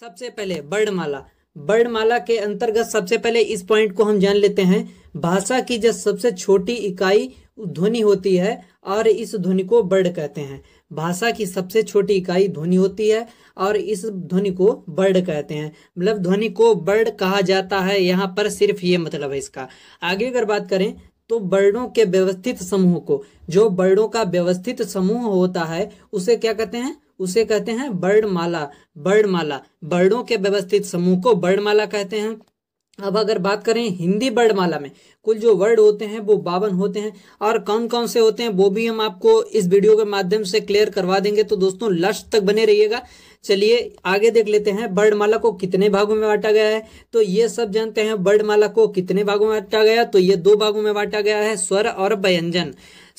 सबसे पहले बर्डमाला बर्डमाला के अंतर्गत सबसे पहले इस पॉइंट को हम जान लेते हैं भाषा की जो सबसे छोटी इकाई ध्वनि होती है और इस ध्वनि को बर्ड कहते हैं भाषा की सबसे छोटी इकाई ध्वनि होती है और इस ध्वनि को बर्ड कहते हैं मतलब ध्वनि को बर्ड कहा जाता है यहाँ पर सिर्फ ये मतलब है इसका आगे अगर बात करें तो बर्डों के व्यवस्थित समूह को जो बर्डों का व्यवस्थित समूह होता है उसे क्या कहते हैं उसे कहते हैं बर्डमाला बर्डमाला बर्डों के व्यवस्थित समूह को बर्डमाला कहते हैं अब अगर बात करें हिंदी वर्णमाला में कुल जो वर्ड होते हैं वो बावन होते हैं और कौन कौन से होते हैं वो भी हम आपको इस वीडियो के माध्यम से क्लियर करवा देंगे तो दोस्तों लास्ट तक बने रहिएगा चलिए आगे देख लेते हैं माला को कितने भागों में बांटा गया है तो ये सब जानते हैं माला को कितने भागों में बांटा गया तो ये दो भागों में बांटा गया है स्वर और व्यंजन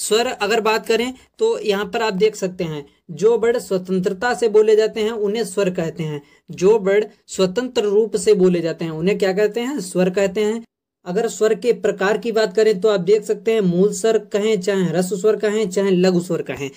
स्वर अगर बात करें तो यहाँ पर आप देख सकते हैं जो वर्ड स्वतंत्रता से बोले जाते हैं उन्हें स्वर कहते हैं जो वर्ड स्वतंत्र रूप से बोले जाते हैं उन्हें क्या कहते हैं स्वर कहते हैं अगर स्वर के प्रकार की बात करें तो आप देख सकते हैं मूल स्वर कहें चाहे रस स्वर कहें चाहे लघु स्वर कहें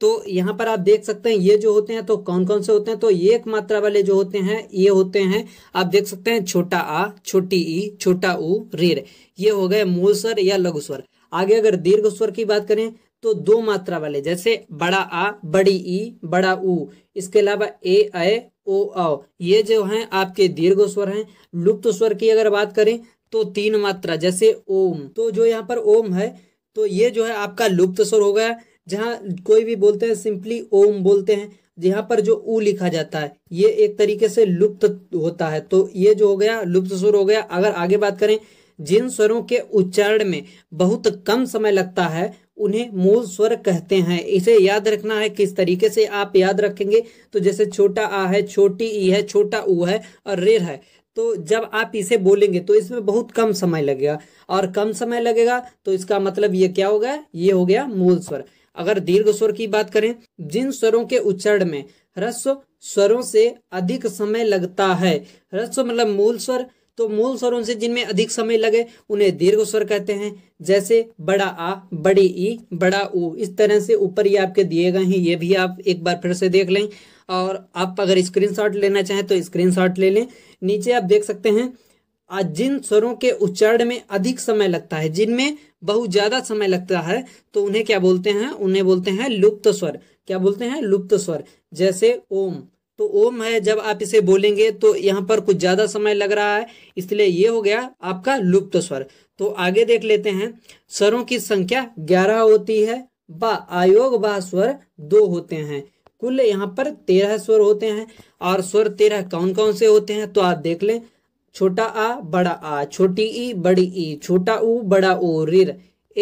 तो यहाँ पर आप देख सकते हैं ये जो होते हैं तो कौन कौन से होते हैं तो एक मात्रा वाले जो होते हैं ये होते हैं आप देख सकते हैं छोटा आ छोटी ई छोटा ऊ रेर ये हो गए मूल स्वर या लघु स्वर आगे अगर दीर्घ स्वर की बात करें तो दो मात्रा वाले जैसे बड़ा आ बड़ी ई बड़ा ऊ इसके अलावा ए अय ओ औ ये जो हैं आपके दीर्घ स्वर हैं लुप्त स्वर की अगर बात करें तो तीन मात्रा जैसे ओम तो जो यहाँ पर ओम है तो ये जो है आपका लुप्त स्वर हो गया जहाँ कोई भी बोलते हैं सिंपली ओम बोलते हैं यहाँ पर जो ऊ लिखा जाता है ये एक तरीके से लुप्त होता है तो ये जो हो गया लुप्त स्वर हो गया अगर आगे बात करें जिन स्वरों के उच्चारण में बहुत कम समय लगता है उन्हें मूल स्वर कहते हैं इसे याद रखना है किस तरीके से आप याद रखेंगे तो जैसे छोटा आ है छोटी ई है छोटा ऊ है और रेर है तो जब आप इसे बोलेंगे तो इसमें बहुत कम समय लगेगा और कम समय लगेगा तो इसका मतलब ये क्या होगा ये हो गया मूल स्वर अगर दीर्घ स्वर की बात करें जिन स्वरों के उच्चारण में ह्रस्व स्वरों से अधिक समय लगता है ह्रस्व मतलब मूल स्वर तो मूल स्वरों से जिनमें अधिक समय लगे उन्हें दीर्घ स्वर कहते हैं जैसे बड़ा आ बड़ी ई बड़ा ऊ इस तरह से ऊपर ये आपके दिए गए हैं ये भी आप एक बार फिर से देख लें और आप अगर स्क्रीनशॉट लेना चाहें तो स्क्रीनशॉट ले लें नीचे आप देख सकते हैं जिन स्वरों के उच्चारण में अधिक समय लगता है जिनमें बहुत ज़्यादा समय लगता है तो उन्हें क्या बोलते हैं उन्हें बोलते हैं लुप्त स्वर क्या बोलते हैं लुप्त स्वर जैसे ओम तो ओम है जब आप इसे बोलेंगे तो यहाँ पर कुछ ज़्यादा समय लग रहा है इसलिए ये हो गया आपका लुप्त स्वर तो आगे देख लेते हैं स्वरों की संख्या ग्यारह होती है व आयोग व स्वर दो होते हैं कुल यहाँ पर तेरह स्वर होते हैं और स्वर तेरह कौन कौन से होते हैं तो आप देख लें छोटा आ बड़ा आ छोटी ई बड़ी ई छोटा ऊ बड़ा ओ रिर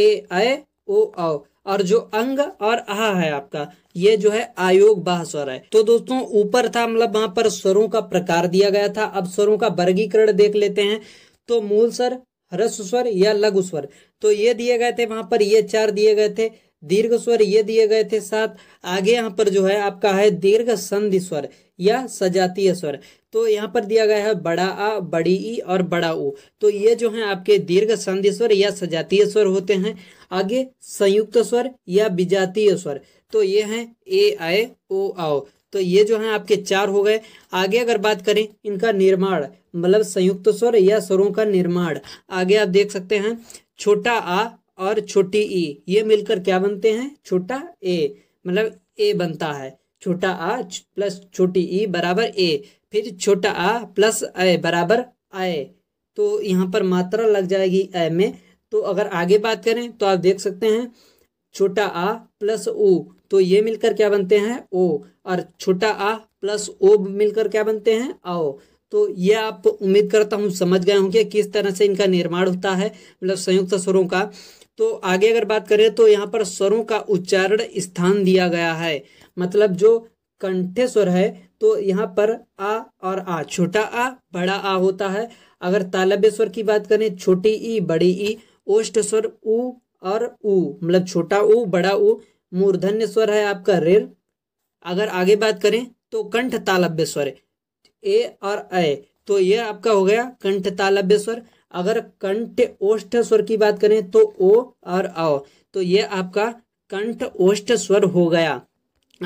ए ओ औ और जो अंग और आह है आपका ये जो है आयोग बाह स्वर है तो दोस्तों ऊपर था मतलब वहां पर स्वरों का प्रकार दिया गया था अब स्वरों का वर्गीकरण देख लेते हैं तो मूल स्वर ह्रस्व स्वर या लघु स्वर तो ये दिए गए थे वहां पर ये चार दिए गए थे दीर्घ स्वर ये दिए गए थे साथ आगे यहाँ पर जो है आपका है दीर्घ संधि स्वर या सजातीय स्वर तो यहाँ पर दिया गया है बड़ा आ बड़ी ई और बड़ा ओ तो ये जो है आपके दीर्घ संधि स्वर या सजातीय स्वर होते हैं आगे संयुक्त स्वर या विजातीय स्वर तो ये है ए आए ओ आओ तो ये जो है आपके चार हो गए आगे अगर बात करें इनका निर्माण मतलब संयुक्त स्वर या स्वरों का निर्माण आगे आप देख सकते हैं छोटा आ और छोटी ई ये मिलकर क्या बनते हैं छोटा ए मतलब ए बनता है छोटा आ प्लस छोटी ई बराबर ए फिर छोटा आ प्लस ए बराबर आए तो यहाँ पर मात्रा लग जाएगी ए में तो अगर आगे बात करें तो आप देख सकते हैं छोटा आ प्लस ओ तो ये मिलकर क्या बनते हैं ओ और छोटा आ प्लस ओ मिलकर क्या बनते हैं आओ तो ये आप उम्मीद करता हूँ समझ गए होंगे किस तरह से इनका निर्माण होता है मतलब संयुक्त स्वरों का तो आगे अगर बात करें तो यहाँ पर स्वरों का उच्चारण स्थान दिया गया है मतलब जो कंठे स्वर है तो यहाँ पर आ और आ छोटा आ बड़ा आ होता है अगर तालब्य स्वर की बात करें छोटी ई बड़ी ई ओष्ट स्वर उ और उ मतलब छोटा ऊ बड़ा ऊ मूर्धन्य स्वर है आपका रेर अगर आगे बात करें तो कंठ तालब्य स्वर ए और ए तो यह आपका हो गया कंठ तालब्य स्वर अगर कंठ ओष्ठ स्वर की बात करें तो ओ और आओ तो यह आपका कंठ ओष्ठ स्वर हो गया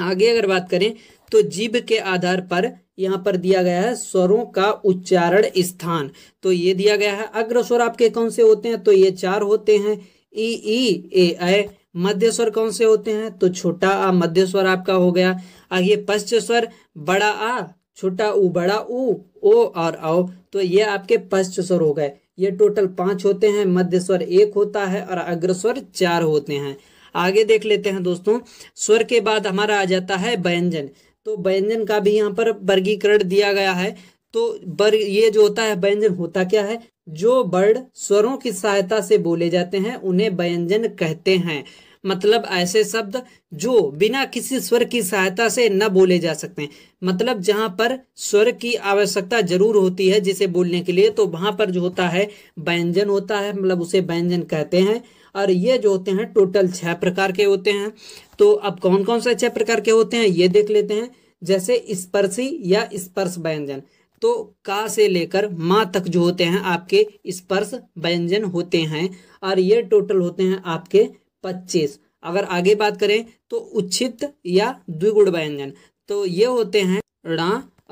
आगे अगर बात करें तो जीव के आधार पर यहाँ पर दिया गया है स्वरों का उच्चारण स्थान तो ये दिया गया है अग्र स्वर आपके कौन से होते हैं तो ये चार होते हैं ई ई ए मध्य स्वर कौन से होते हैं तो छोटा आ मध्य स्वर आपका हो गया आगे पश्च स्वर बड़ा आ छोटा ऊ बड़ा ऊ ओ और आओ तो ये आपके पश्च स्वर हो गए ये टोटल पांच होते हैं मध्य स्वर एक होता है और अग्रस्वर चार होते हैं आगे देख लेते हैं दोस्तों स्वर के बाद हमारा आ जाता है व्यंजन तो व्यंजन का भी यहाँ पर वर्गीकरण दिया गया है तो बर ये जो होता है व्यंजन होता क्या है जो वर्ड स्वरों की सहायता से बोले जाते हैं उन्हें व्यंजन कहते हैं मतलब ऐसे शब्द जो बिना किसी स्वर की सहायता से न बोले जा सकते हैं मतलब जहाँ पर स्वर की आवश्यकता जरूर होती है जिसे बोलने के लिए तो वहां पर जो होता है व्यंजन होता है मतलब उसे व्यंजन कहते हैं और ये जो होते हैं टोटल छह प्रकार के होते हैं तो अब कौन कौन से छह प्रकार के होते हैं ये देख लेते हैं जैसे स्पर्शी या स्पर्श व्यंजन तो का से लेकर माँ तक जो होते हैं आपके स्पर्श व्यंजन होते हैं और ये टोटल होते हैं आपके पच्चीस अगर आगे बात करें तो उच्छित या द्विगुण व्यंजन तो ये होते हैं ड़ा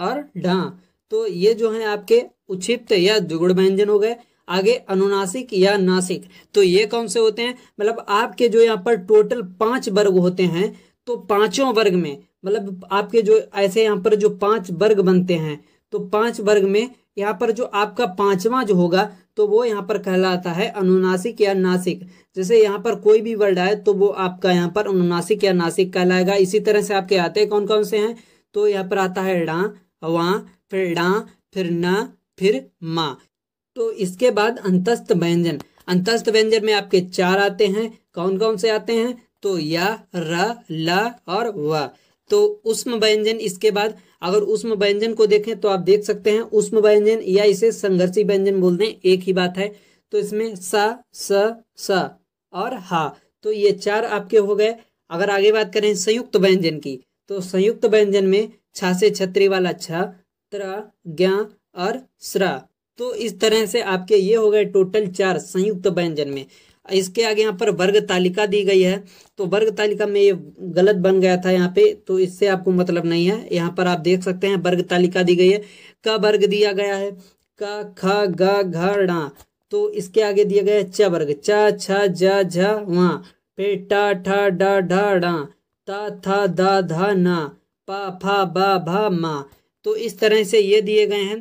और ढा तो ये जो है आपके उचित या द्विगुण व्यंजन हो गए आगे अनुनासिक या नासिक तो ये कौन से होते हैं मतलब आपके जो यहाँ पर टोटल पांच वर्ग होते हैं तो पांचों वर्ग में मतलब आपके जो ऐसे यहाँ पर जो पांच वर्ग बनते हैं तो पांच वर्ग में यहाँ पर जो आपका पांचवा जो होगा तो वो यहाँ पर कहलाता है अनुनासिक या नासिक जैसे यहाँ पर कोई भी वर्ड आए तो वो आपका यहाँ पर अनुनासिक या नासिक कहलाएगा इसी तरह से आपके आते कौन कौन से हैं तो यहाँ पर आता है डा फिर डा फिर न फिर माँ तो इसके बाद अंतस्थ व्यंजन अंतस्थ व्यंजन में आपके चार आते हैं कौन कौन से आते हैं तो या र ल और व तो उष्म व्यंजन इसके बाद अगर उष्म व्यंजन को देखें तो आप देख सकते हैं उष्म व्यंजन या इसे संघर्षी व्यंजन बोलते हैं एक ही बात है तो इसमें स स स और हा तो ये चार आपके हो गए अगर आगे बात करें संयुक्त व्यंजन की तो संयुक्त व्यंजन में छा से छत्री वाला छ त्र ज्ञ और स्र तो इस तरह से आपके ये हो गए टोटल चार संयुक्त व्यंजन में इसके आगे यहाँ पर वर्ग तालिका दी गई है तो वर्ग तालिका में ये गलत बन गया था यहाँ पे तो इससे आपको मतलब नहीं है यहाँ पर आप देख सकते हैं वर्ग तालिका दी गई है क वर्ग दिया गया है क ख गा तो इसके आगे दिया गया है च वर्ग च छ जा झा वहाँ पे ठा डा ढा डा ता था दा धा ना पा फा बा भा मा तो इस तरह से ये दिए गए हैं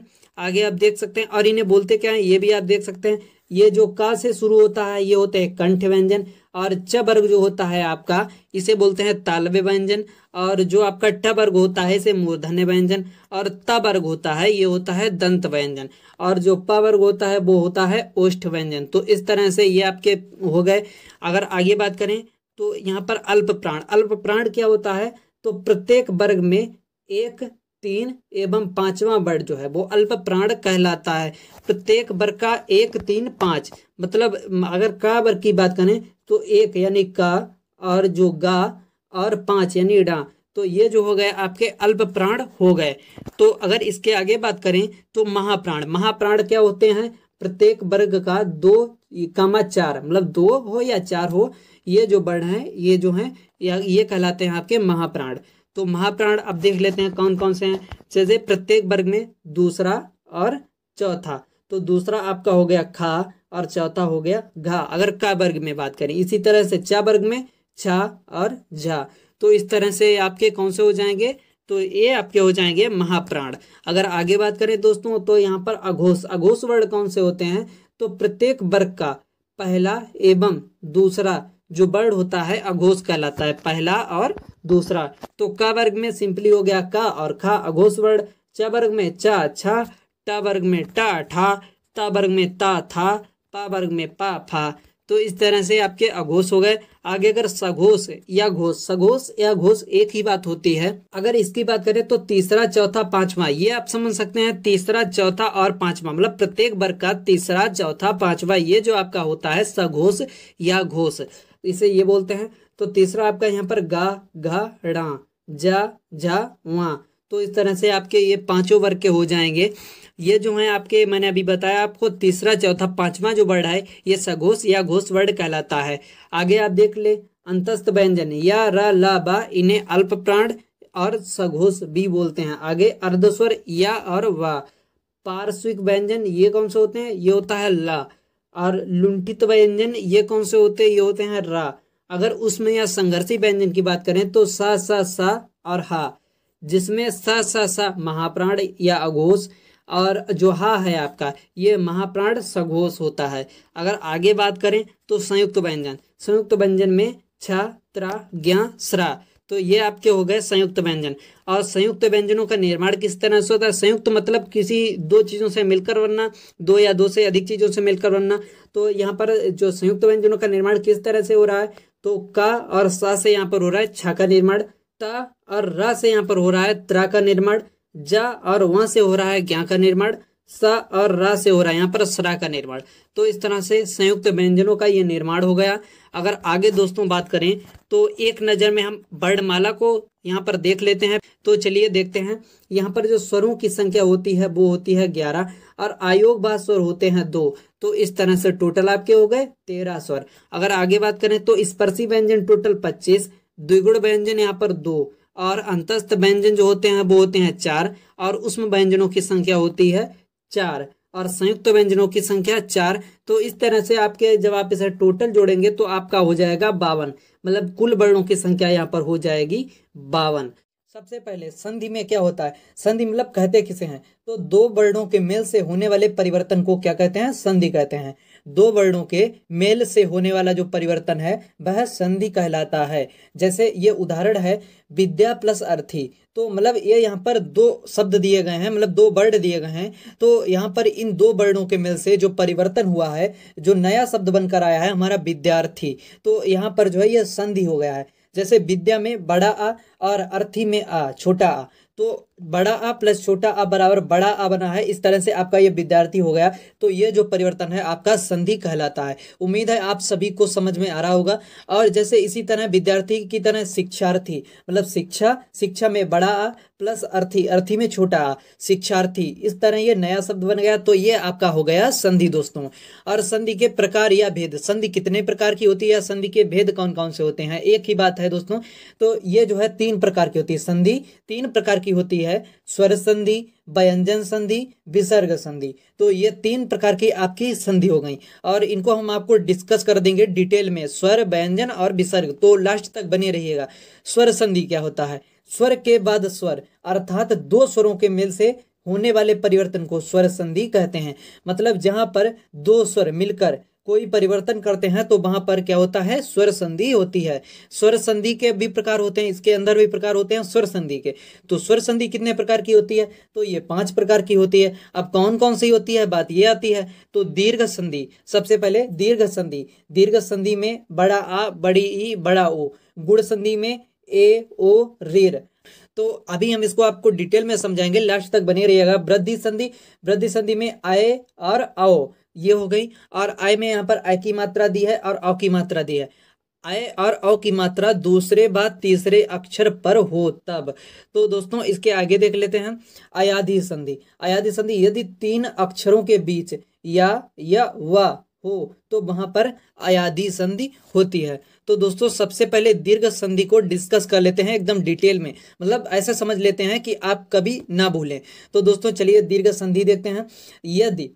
आगे आप देख सकते हैं और इन्हें बोलते क्या है ये भी आप देख सकते हैं ये जो का से शुरू होता है ये होते हैं कंठ व्यंजन और च वर्ग जो होता है आपका इसे बोलते हैं तालव्य व्यंजन और जो आपका ट वर्ग होता है इसे मूर्धन्य व्यंजन और त वर्ग होता है ये होता है दंत व्यंजन और जो प वर्ग होता है वो होता है ओष्ठ व्यंजन तो इस तरह से ये आपके हो गए अगर आगे बात करें तो यहाँ पर अल्प प्राण अल्प प्राण क्या होता है तो प्रत्येक वर्ग में एक तीन एवं पांचवा वर्ड जो है वो अल्प प्राण कहलाता है प्रत्येक वर्ग का एक तीन पांच मतलब अगर का वर्ग की बात करें तो एक यानी का और जो गा और पांच यानी डा तो ये जो हो गए आपके अल्प प्राण हो गए तो अगर इसके आगे बात करें तो महाप्राण महाप्राण क्या होते हैं प्रत्येक वर्ग का दो कामा चार मतलब दो हो या चार हो ये जो वर्ण है ये जो है ये कहलाते हैं आपके महाप्राण तो महाप्राण अब देख लेते हैं कौन कौन से हैं जैसे प्रत्येक वर्ग में दूसरा और चौथा तो दूसरा आपका हो गया खा और चौथा हो गया घा अगर का वर्ग में बात करें इसी तरह से चा वर्ग में छा और झा तो इस तरह से आपके कौन से हो जाएंगे तो ये आपके हो जाएंगे महाप्राण अगर आगे बात करें दोस्तों तो यहाँ पर अघोष अघोष वर्ड कौन से होते हैं तो प्रत्येक वर्ग का पहला एवं दूसरा जो वर्ड होता है अघोष कहलाता है पहला और दूसरा तो क वर्ग में सिंपली हो गया क और ख अघोष वर्ण च वर्ग में च छ ट वर्ग में टा ठा त वर्ग में ता था प वर्ग में पा फा तो इस तरह से आपके अघोष हो गए आगे अगर सघोष या घोष सघोष या घोष एक ही बात होती है अगर इसकी बात करें तो तीसरा चौथा पांचवा ये आप समझ सकते हैं तीसरा चौथा और पांचवा मतलब प्रत्येक वर्ग का तीसरा चौथा पांचवा ये जो आपका होता है सघोष या घोष इसे ये बोलते हैं तो तीसरा आपका यहाँ पर गा घा ड़ा जा झा वहाँ तो इस तरह से आपके ये पांचों वर्ग के हो जाएंगे ये जो है आपके मैंने अभी बताया आपको तीसरा चौथा पांचवा जो वर्ड है ये सघोष या घोष वर्ड कहलाता है आगे आप देख ले अंतस्थ व्यंजन या र ला बा इन्हें अल्प प्राण और सघोष भी बोलते हैं आगे अर्धस्वर या और वा पार्श्विक व्यंजन ये कौन से होते हैं ये होता है ला और लुंठित व्यंजन ये कौन से होते हैं ये होते हैं रा अगर उसमें या संघर्षी व्यंजन की बात करें तो सा सा सा और हा जिसमें सा सा सा महाप्राण या अघोष और जो हा है आपका ये महाप्राण सघोष होता है अगर आगे बात करें तो संयुक्त व्यंजन संयुक्त व्यंजन में छ त्रा ज्ञा श्रा तो ये आपके हो गए संयुक्त व्यंजन और संयुक्त व्यंजनों का निर्माण किस तरह से होता है संयुक्त मतलब किसी दो चीज़ों से मिलकर बनना दो या दो से अधिक चीज़ों से मिलकर बनना तो यहाँ पर जो संयुक्त व्यंजनों का निर्माण किस तरह से हो रहा है तो क और स से यहाँ पर हो रहा है छ का निर्माण त और र से यहाँ पर हो रहा है त्र का निर्माण ज और वहाँ से हो रहा है ज्ञा का निर्माण स और र से हो रहा है यहाँ पर सरा का निर्माण तो इस तरह से संयुक्त व्यंजनों का ये निर्माण हो गया अगर आगे दोस्तों बात करें तो एक नज़र में हम वर्णमाला को यहाँ पर देख लेते हैं तो चलिए देखते हैं यहाँ पर जो स्वरों की संख्या होती है वो होती है ग्यारह और आयोग बाद स्वर होते हैं दो तो इस तरह से टोटल आपके हो गए तेरह स्वर अगर आगे बात करें तो स्पर्शी व्यंजन टोटल पच्चीस द्विगुण व्यंजन यहाँ पर दो और अंतस्थ व्यंजन जो होते हैं वो होते हैं चार और उसमें व्यंजनों की संख्या होती है चार और संयुक्त व्यंजनों की संख्या चार तो इस तरह से आपके जब आप इसे टोटल जोड़ेंगे तो आपका हो जाएगा बावन मतलब कुल वर्णों की संख्या यहाँ पर हो जाएगी बावन सबसे पहले संधि में क्या होता है संधि मतलब कहते किसे हैं तो दो वर्णों के मेल से होने वाले परिवर्तन को क्या कहते हैं संधि कहते हैं दो वर्णों के मेल से होने वाला जो परिवर्तन है वह संधि कहलाता है जैसे ये उदाहरण है विद्या प्लस अर्थी तो मतलब ये यहाँ पर दो शब्द दिए गए हैं मतलब दो वर्ड दिए गए हैं तो यहाँ पर इन दो वर्णों के मिल से जो परिवर्तन हुआ है जो नया शब्द बनकर आया है हमारा विद्यार्थी तो यहाँ पर जो है यह संधि हो गया है जैसे विद्या में बड़ा आ और अर्थी में आ छोटा आ तो बड़ा आ प्लस छोटा आ बराबर बड़ा आ बना है इस तरह से आपका ये विद्यार्थी हो गया तो ये जो परिवर्तन है आपका संधि कहलाता है उम्मीद है आप सभी को समझ में आ रहा होगा और जैसे इसी तरह विद्यार्थी की तरह शिक्षार्थी मतलब शिक्षा शिक्षा में बड़ा आ प्लस अर्थी अर्थी में छोटा आ शिक्षार्थी इस तरह ये नया शब्द बन गया तो ये आपका हो गया संधि दोस्तों और संधि के प्रकार या भेद संधि कितने प्रकार की होती है या संधि के भेद कौन कौन से होते हैं एक ही बात है दोस्तों तो ये जो है तीन प्रकार की होती है संधि तीन प्रकार की होती है है स्वर संधि व्यंजन संधि विसर्ग संधि तो ये तीन प्रकार की आपकी संधि हो गई और इनको हम आपको डिस्कस कर देंगे डिटेल में स्वर व्यंजन और विसर्ग तो लास्ट तक बने रहिएगा स्वर संधि क्या होता है स्वर के बाद स्वर अर्थात दो स्वरों के मेल से होने वाले परिवर्तन को स्वर संधि कहते हैं मतलब जहां पर दो स्वर मिलकर कोई परिवर्तन करते हैं तो वहां पर क्या होता है स्वर संधि होती है स्वर संधि के भी प्रकार होते हैं इसके अंदर भी प्रकार होते हैं स्वर संधि के तो स्वर संधि कितने प्रकार की होती है तो ये पांच प्रकार की होती है अब कौन कौन सी होती है बात ये आती है तो दीर्घ संधि सबसे पहले दीर्घ संधि दीर्घ संधि में बड़ा आ बड़ी ई बड़ा ओ गुड़ संधि में ए ओ रीर तो अभी हम इसको आपको डिटेल में समझाएंगे लास्ट तक बने रहिएगा वृद्धि संधि वृद्धि संधि में आए और आओ ये हो गई और आय में यहाँ पर आय की मात्रा दी है और अ की मात्रा दी है आय और औ की मात्रा दूसरे बाद तीसरे अक्षर पर हो तब तो दोस्तों इसके आगे देख लेते हैं अयाधि संधि अयाधि संधि यदि तीन अक्षरों के बीच या या व हो तो वहां पर अयाधि संधि होती है तो दोस्तों सबसे पहले दीर्घ संधि को डिस्कस कर लेते हैं एकदम डिटेल में मतलब ऐसा समझ लेते हैं कि आप कभी ना भूलें तो दोस्तों चलिए दीर्घ संधि देखते हैं यदि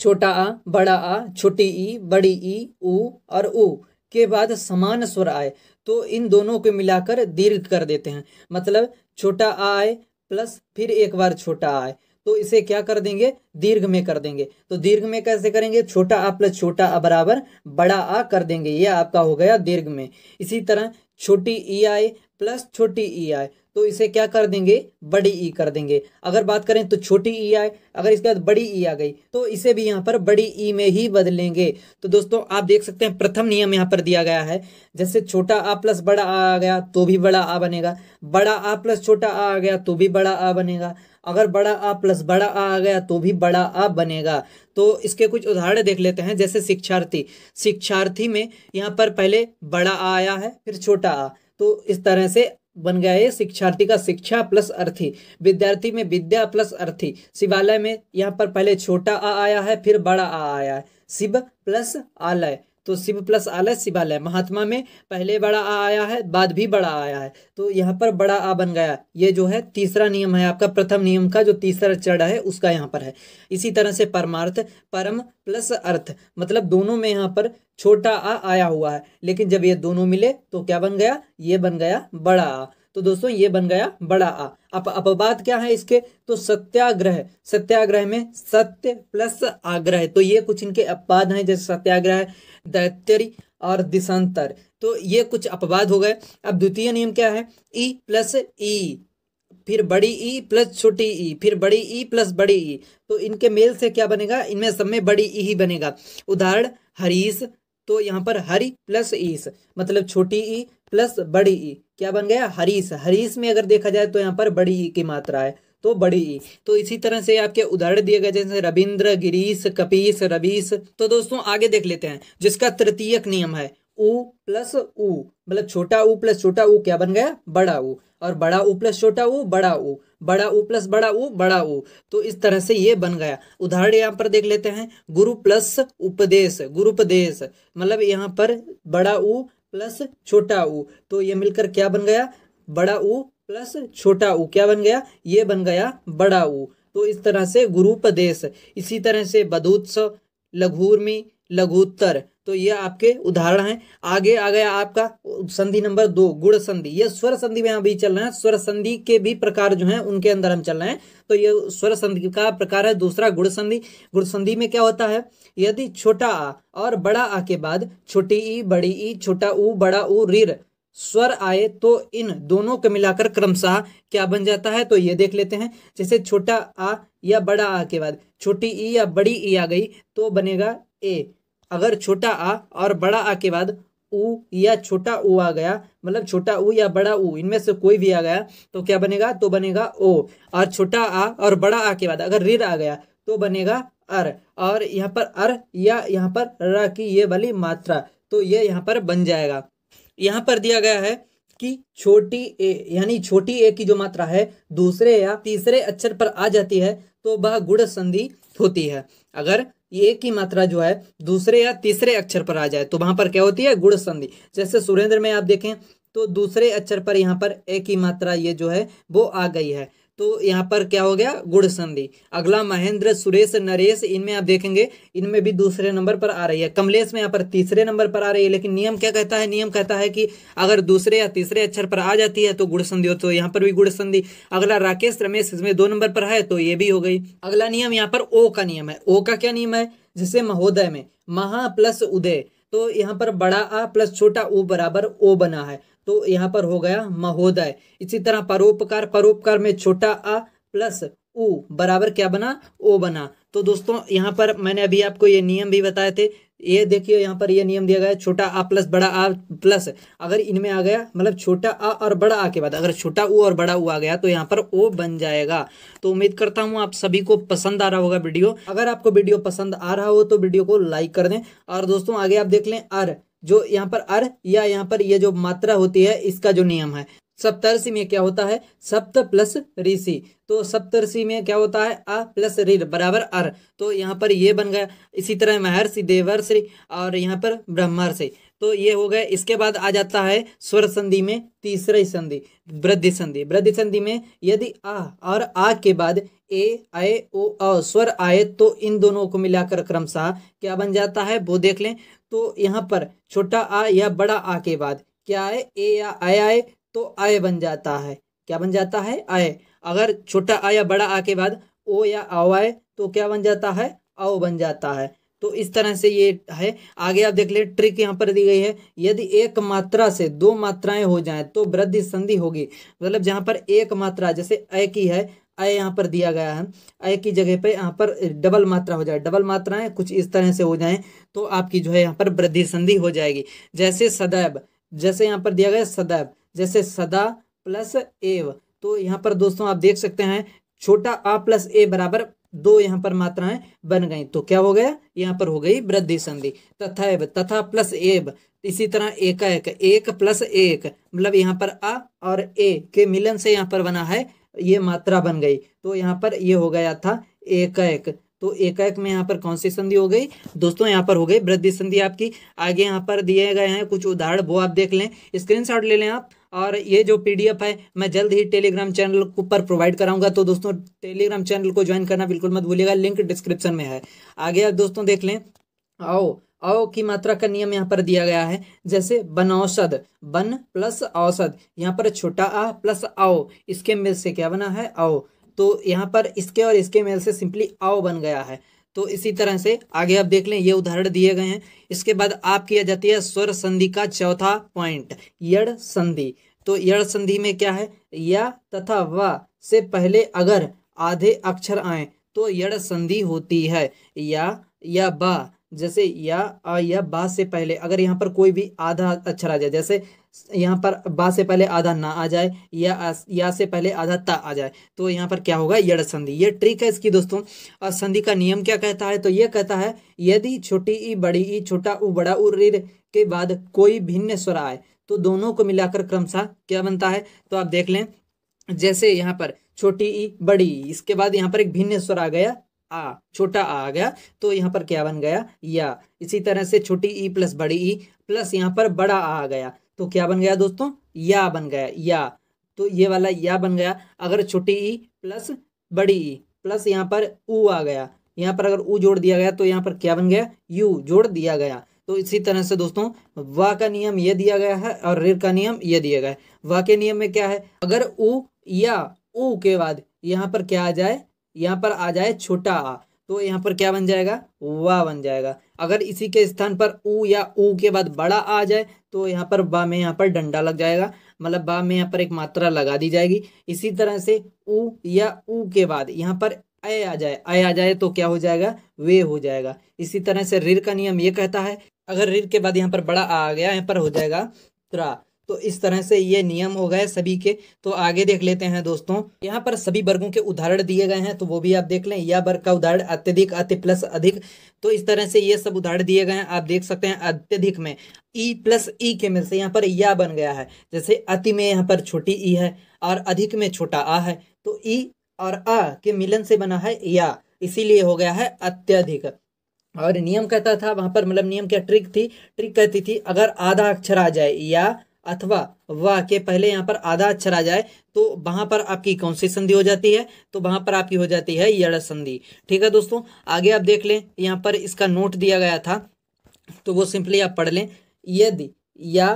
छोटा आ बड़ा आ छोटी ई बड़ी ई उ और उ के बाद समान स्वर आए तो इन दोनों को मिलाकर दीर्घ कर देते हैं मतलब छोटा आ आए प्लस फिर एक बार छोटा आए तो इसे क्या कर देंगे दीर्घ में कर देंगे तो दीर्घ में कैसे करेंगे छोटा आ प्लस छोटा आ बराबर बड़ा आ कर देंगे ये आपका हो गया दीर्घ में इसी तरह छोटी ई आए प्लस छोटी ई आए तो इसे क्या कर देंगे बड़ी ई कर देंगे अगर बात करें तो छोटी ई आए अगर इसके बाद बड़ी ई आ गई तो इसे भी यहाँ पर बड़ी ई में ही बदलेंगे तो दोस्तों आप देख सकते हैं प्रथम नियम यहाँ पर दिया गया है जैसे छोटा आ प्लस बड़ा आ आ गया तो भी बड़ा आ बनेगा बड़ा आ प्लस छोटा आ आ गया तो भी बड़ा आ बनेगा अगर बड़ा आ प्लस बड़ा आ आ गया तो भी बड़ा आ बनेगा तो इसके कुछ उदाहरण देख लेते हैं जैसे शिक्षार्थी शिक्षार्थी में यहाँ पर पहले बड़ा आ आया है फिर छोटा आ तो इस तरह से बन गया है शिक्षार्थी का शिक्षा प्लस अर्थी विद्यार्थी में विद्या प्लस अर्थी शिवालय में यहाँ पर पहले छोटा आ आया है फिर बड़ा आ आया है शिव प्लस आलय तो शिव प्लस आलय शिवालय महात्मा में पहले बड़ा आ आया है बाद भी बड़ा आया है तो यहाँ पर बड़ा आ बन गया ये जो है तीसरा नियम है आपका प्रथम नियम का जो तीसरा चढ़ है उसका यहाँ पर है इसी तरह से परमार्थ परम प्लस अर्थ मतलब दोनों में यहाँ पर छोटा आ आया हुआ है लेकिन जब ये दोनों मिले तो क्या बन गया ये बन गया बड़ा आ तो दोस्तों ये बन गया बड़ा आ अप, अपवाद क्या है इसके तो सत्याग्रह सत्याग्रह में सत्य प्लस आग्रह तो ये कुछ इनके अपवाद हैं जैसे सत्याग्रह दैत्यरी और दिशांतर तो ये कुछ अपवाद हो गए अब द्वितीय नियम क्या है ई प्लस ई फिर बड़ी ई प्लस छोटी ई फिर बड़ी ई प्लस बड़ी ई तो इनके मेल से क्या बनेगा इनमें सब में बड़ी ई ही बनेगा उदाहरण हरीश तो यहाँ पर हरी प्लस ईस मतलब छोटी ई प्लस बड़ी ई क्या बन गया हरीस हरीस में अगर देखा जाए तो यहाँ पर बड़ी ई की मात्रा है तो बड़ी ई तो इसी तरह से आपके उदाहरण दिए गए जैसे रविंद्र गिरीश कपीस रवीस तो दोस्तों आगे देख लेते हैं जिसका तृतीयक नियम है उ प्लस उ मतलब छोटा उ प्लस छोटा उ क्या बन गया बड़ा उ और बड़ा उ प्लस छोटा उ बड़ा उ बड़ा उ प्लस बड़ा उ बड़ा उ तो इस तरह से ये बन गया उदाहरण यहाँ पर देख लेते हैं गुरु प्लस उपदेश गुरुपदेश मतलब यहाँ पर बड़ा उ प्लस छोटा ऊ तो ये मिलकर क्या बन गया बड़ा ऊ प्लस छोटा ऊ क्या बन गया ये बन गया बड़ा ऊ तो इस तरह से गुरुपदेश इसी तरह से बधुत्सव लघुर्मी लघुत्तर तो ये आपके उदाहरण हैं आगे आ गया आपका संधि नंबर दो गुड़ संधि ये स्वर संधि में अभी चल रहे हैं स्वर संधि के भी प्रकार जो हैं उनके अंदर हम चल रहे हैं तो ये स्वर संधि का प्रकार है दूसरा गुड़ संधि गुड़ संधि में क्या होता है यदि छोटा आ और बड़ा आ के बाद छोटी ई बड़ी ई छोटा ऊ बड़ा ऊ रीर स्वर आए तो इन दोनों को मिलाकर क्रमशः क्या बन जाता है तो ये देख लेते हैं जैसे छोटा आ या बड़ा आ के बाद छोटी ई या बड़ी ई आ गई तो बनेगा ए अगर छोटा आ और बड़ा आ के बाद ऊ या छोटा ऊ आ गया मतलब छोटा ऊ या बड़ा ऊ इनमें से कोई भी आ गया तो क्या बनेगा तो बनेगा ओ और छोटा आ और बड़ा आ के बाद अगर रिर आ गया तो बनेगा अर और यहाँ पर अर या यहाँ पर र की ये वाली मात्रा तो ये यहाँ पर बन जाएगा यहाँ पर दिया गया है कि छोटी ए यानी छोटी ए की जो मात्रा है दूसरे या तीसरे अक्षर पर आ जाती है तो वह गुड़ संधि होती है अगर एक की मात्रा जो है दूसरे या तीसरे अक्षर पर आ जाए तो वहां पर क्या होती है गुड़ संधि जैसे सुरेंद्र में आप देखें तो दूसरे अक्षर पर यहाँ पर ए की मात्रा ये जो है वो आ गई है तो यहाँ पर क्या हो गया गुड़ संधि अगला महेंद्र सुरेश नरेश इनमें आप देखेंगे इनमें भी दूसरे नंबर पर आ रही है कमलेश में यहाँ पर तीसरे नंबर पर आ रही है लेकिन नियम क्या कहता है नियम कहता है कि अगर दूसरे या तीसरे अक्षर पर आ जाती है तो गुड़ संधि हो तो यहाँ पर भी गुड़ संधि अगला राकेश रमेश इसमें दो नंबर पर है तो ये भी हो गई अगला नियम यहाँ पर ओ का नियम है ओ का क्या नियम है जिसे महोदय में महा प्लस उदय तो यहाँ पर बड़ा आ प्लस छोटा ओ बराबर ओ बना है तो यहाँ पर हो गया महोदय इसी तरह परोपकार परोपकार में छोटा अ प्लस उ बराबर क्या बना ओ बना तो दोस्तों यहाँ पर मैंने अभी आपको ये नियम भी बताए थे ये देखिए यहाँ पर ये नियम दिया गया छोटा आ प्लस बड़ा आ प्लस अगर इनमें आ गया मतलब छोटा आ और बड़ा आ के बाद अगर छोटा ऊ और बड़ा ऊ आ गया तो यहाँ पर ओ बन जाएगा तो उम्मीद करता हूँ आप सभी को पसंद आ रहा होगा वीडियो अगर आपको वीडियो पसंद आ रहा हो तो वीडियो को लाइक कर दें और दोस्तों आगे आप देख लें अर जो यहाँ पर अर या यहाँ पर ये यह जो मात्रा होती है इसका जो नियम है सप्तर्षि में क्या होता है सप्त प्लस ऋषि तो सप्तर्षि में क्या होता है अ प्लस ऋण बराबर अर तो यहाँ पर ये बन गया इसी तरह महर्षि देवर्षि और यहाँ पर ब्रह्मर्षि तो ये हो गया इसके बाद आ जाता है स्वर संधि में तीसरी संधि वृद्धि संधि वृद्धि संधि में यदि आ और आ के बाद ए आए ओ अ स्वर आए तो इन दोनों को मिलाकर क्रमशः क्या बन जाता है वो देख लें तो यहाँ पर छोटा आ या बड़ा आ के बाद क्या है ए या आए आए तो आय बन जाता है क्या बन जाता है आय अगर छोटा आ या बड़ा आ के बाद ओ या आओ आए तो क्या बन जाता है आओ बन जाता है तो इस तरह से ये है आगे आप देख ले ट्रिक यहाँ पर दी गई है यदि एक मात्रा से दो मात्राएं हो जाए तो वृद्धि संधि होगी मतलब जहां पर एक मात्रा जैसे अ की है अय यहाँ पर दिया गया है ए की जगह पे यहाँ पर डबल मात्रा हो जाए डबल मात्राएं कुछ इस तरह से हो जाए तो आपकी जो है यहाँ पर वृद्धि संधि हो जाएगी जैसे सदैव जैसे यहाँ पर दिया गया सदैव जैसे सदा प्लस एव तो यहाँ पर दोस्तों आप देख सकते हैं छोटा आ प्लस ए बराबर दो यहाँ पर मात्राएं बन गई तो क्या हो गया यहाँ पर हो गई वृद्धि संधि तथा एव तथा प्लस एव इसी तरह एक एक, एक प्लस एक मतलब यहाँ पर अ और ए के मिलन से यहाँ पर बना है ये मात्रा बन गई तो यहाँ पर ये हो गया था एक एक तो एक एक में यहाँ पर कौन सी संधि हो गई दोस्तों यहाँ पर हो गई वृद्धि संधि आपकी आगे यहाँ पर दिए गए हैं कुछ उदाहरण वो आप देख लें स्क्रीनशॉट ले लें आप और ये जो पीडीएफ है मैं जल्द ही टेलीग्राम चैनल पर प्रोवाइड कराऊंगा तो दोस्तों टेलीग्राम चैनल को ज्वाइन करना बिल्कुल मत भूलिएगा लिंक डिस्क्रिप्शन में है आगे आप दोस्तों देख लें आओ आओ की मात्रा का नियम यहाँ पर दिया गया है जैसे बन औषध बन प्लस औषध यहाँ पर छोटा आ प्लस आओ इसके मेल से क्या बना है आओ तो यहाँ पर इसके और इसके मेल से सिंपली आओ बन गया है तो इसी तरह से आगे आप देख लें ये उदाहरण दिए गए हैं इसके बाद आप किया जाती है स्वर संधि का चौथा पॉइंट यड़ संधि तो यड़ संधि में क्या है या तथा व से पहले अगर आधे अक्षर आए तो यड़ संधि होती है या या बा जैसे या आ या बा से पहले अगर यहाँ पर कोई भी आधा अक्षर अच्छा आ जाए जैसे यहाँ पर बा से पहले आधा ना आ जाए या या से पहले आधा ता आ जाए तो यहाँ पर क्या होगा यड़ संधि ये ट्रिक है इसकी दोस्तों और संधि का नियम क्या कहता है तो ये कहता है यदि छोटी ई बड़ी ई छोटा उ बड़ा उ ऋण के बाद कोई भिन्न स्वर आए तो दोनों को मिलाकर क्रमशः क्या बनता है तो आप देख लें जैसे यहाँ पर छोटी ई बड़ी इसके बाद यहाँ पर एक भिन्न स्वर आ गया आ छोटा आ आ गया तो यहाँ पर क्या बन गया या इसी तरह से छोटी ई प्लस बड़ी ई प्लस यहाँ पर बड़ा आ गया तो क्या बन गया दोस्तों या बन गया या तो ये वाला या बन गया अगर छोटी ई प्लस बड़ी ई प्लस यहाँ पर ऊ आ गया यहाँ पर अगर ऊ जोड़ दिया गया तो यहाँ पर क्या बन गया यू जोड़ दिया गया तो इसी तरह से दोस्तों वा का नियम यह दिया गया है और रे का नियम यह दिया गया है वा के नियम में क्या है अगर ऊ या ऊ के बाद यहाँ पर क्या आ जाए यहाँ पर आ जाए छोटा आ तो यहाँ पर क्या बन जाएगा वा बन जाएगा अगर इसी के स्थान पर ऊ या ऊ के बाद बड़ा आ जाए तो यहाँ पर बा में यहाँ पर डंडा लग जाएगा मतलब बा में यहाँ पर एक मात्रा लगा दी जाएगी इसी तरह से ऊ या ऊ के बाद यहाँ पर अय आ जाए अय आ जाए तो क्या हो जाएगा वे हो जाएगा इसी तरह से रिर का नियम ये कहता है अगर रिर के बाद यहाँ पर बड़ा आ गया यहाँ पर हो जाएगा त्रा तो इस तरह से ये नियम हो गए सभी के तो आगे देख लेते हैं दोस्तों यहाँ पर सभी वर्गों के उदाहरण दिए गए हैं तो वो भी आप देख लें यह वर्ग का उदाहरण अत्यधिक अति प्लस अधिक तो इस तरह से ये सब उदाहरण दिए गए हैं आप देख सकते हैं अत्यधिक में ई प्लस ई के मिल से यहाँ पर या बन गया है जैसे अति में यहाँ पर छोटी ई है और अधिक में छोटा आ है तो ई और अ के मिलन से बना है या इसीलिए हो गया है अत्यधिक और नियम कहता था वहां पर मतलब नियम क्या ट्रिक थी ट्रिक कहती थी अगर आधा अक्षर आ जाए या अथवा व के पहले यहाँ पर आधा अक्षर आ जाए तो वहां पर आपकी कौन सी संधि हो जाती है तो वहां पर आपकी हो जाती है यड़ संधि ठीक है दोस्तों आगे आप देख लें यहाँ पर इसका नोट दिया गया था तो वो सिंपली आप पढ़ लें यदि या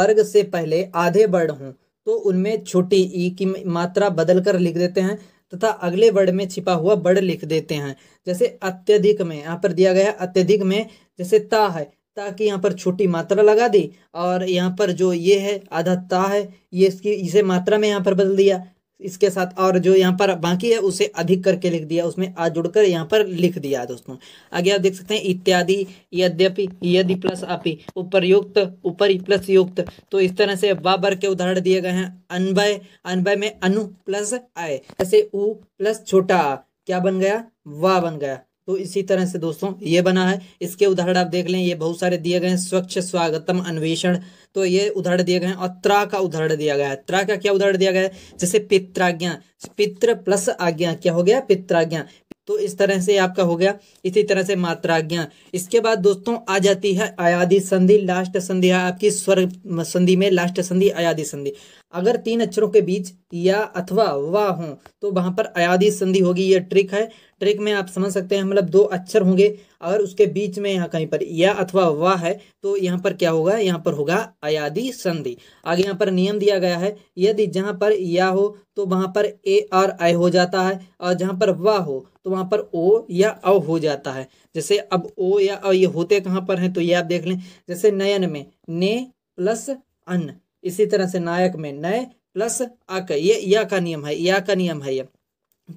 वर्ग से पहले आधे वर्ण हों तो उनमें छोटी ई e की मात्रा बदल कर लिख देते हैं तथा अगले वर्ड में छिपा हुआ वर्ड लिख देते हैं जैसे अत्यधिक में यहाँ पर दिया गया अत्यधिक में जैसे ता है ताकि यहाँ पर छोटी मात्रा लगा दी और यहाँ पर जो ये है आधा ता है ये इसकी इसे मात्रा में यहाँ पर बदल दिया इसके साथ और जो यहाँ पर बाकी है उसे अधिक करके लिख दिया उसमें आ जुड़कर यहाँ पर लिख दिया दोस्तों आगे आप देख सकते हैं इत्यादि यद्यपि यदि प्लस अपि उपरयुक्त ऊपर प्लस युक्त तो इस तरह से बाबर के उदाहरण दिए गए हैं अनवय अनवय में अनु प्लस आय जैसे उ प्लस छोटा क्या बन गया वाह बन गया तो इसी तरह से दोस्तों ये बना है इसके उदाहरण आप देख लें ये बहुत सारे दिए गए हैं स्वच्छ स्वागतम अन्वेषण तो ये उदाहरण दिए गए हैं और त्रा का उदाहरण दिया गया है त्रा का क्या उदाहरण दिया गया है जैसे पित्राज्ञा पित्र प्लस आज्ञा क्या हो गया पित्राज्ञा तो इस तरह से आपका हो गया इसी तरह से मात्राज्ञा इसके बाद दोस्तों आ जाती है अयाधि संधि लास्ट संधि है आपकी स्वर संधि में लास्ट संधि अयादि संधि अगर तीन अक्षरों के बीच या अथवा वाह हो तो वहां पर अयाधि संधि होगी ये ट्रिक है ट्रिक में आप समझ सकते हैं मतलब दो अक्षर होंगे अगर उसके बीच में यहाँ कहीं पर या अथवा वाह है तो यहाँ पर क्या होगा यहाँ पर होगा अयादि संधि आगे यहाँ पर नियम दिया गया है यदि जहां पर या हो तो वहां पर ए और आय हो जाता है और जहां पर वह हो तो वहां पर ओ या अ हो जाता है जैसे अब ओ या अ ये होते कहाँ पर हैं तो ये आप देख लें जैसे नयन में ने प्लस अन इसी तरह से नायक में नय प्लस अक ये या का नियम है या का नियम है ये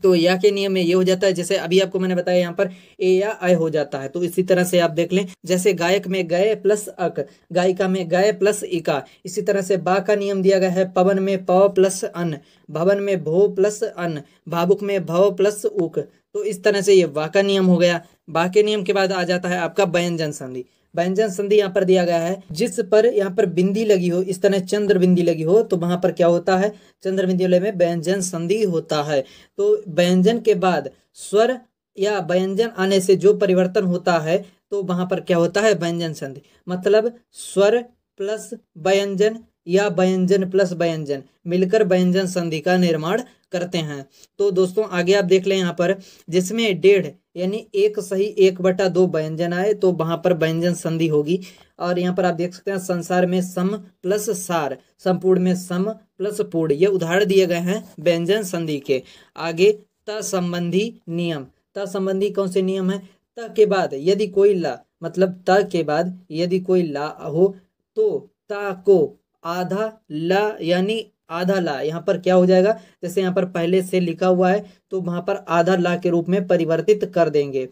तो या के नियम में ये हो जाता है जैसे अभी आपको मैंने बताया यहाँ पर ए या आय हो जाता है तो इसी तरह से आप देख लें जैसे गायक में गए प्लस अक गायिका में गए प्लस इका इसी तरह से बा का नियम दिया गया है पवन में पव प्लस अन भवन में भो प्लस अन भावुक में भव प्लस उक तो इस तरह से ये वा का नियम हो गया बा के नियम के बाद आ जाता है आपका व्यंजन संधि व्यंजन संधि यहाँ पर दिया गया है जिस पर यहाँ पर बिंदी लगी हो इस तरह चंद्र बिंदी लगी हो तो वहां पर क्या होता है चंद्र बिंदी वाले में व्यंजन संधि होता है तो व्यंजन के बाद स्वर या व्यंजन आने से जो परिवर्तन होता है तो वहां पर क्या होता है व्यंजन संधि मतलब स्वर प्लस व्यंजन या व्यंजन प्लस व्यंजन मिलकर व्यंजन संधि का निर्माण करते हैं तो दोस्तों आगे आप देख लें यहाँ पर जिसमें डेढ़ यानी एक सही एक बटा दो व्यंजन आए तो वहां पर व्यंजन संधि होगी और यहाँ पर आप देख सकते हैं संसार में सम प्लस सार संपूर्ण में सम प्लस पूर्ण ये उदाहरण दिए गए हैं व्यंजन संधि के आगे त संबंधी नियम त संबंधी कौन से नियम है त के बाद यदि कोई ला मतलब त के बाद यदि कोई ला हो तो ता को आधा ला यानी आधा ला यहाँ पर क्या हो जाएगा जैसे यहाँ पर पहले से लिखा हुआ है तो वहां पर आधा ला के रूप में परिवर्तित कर देंगे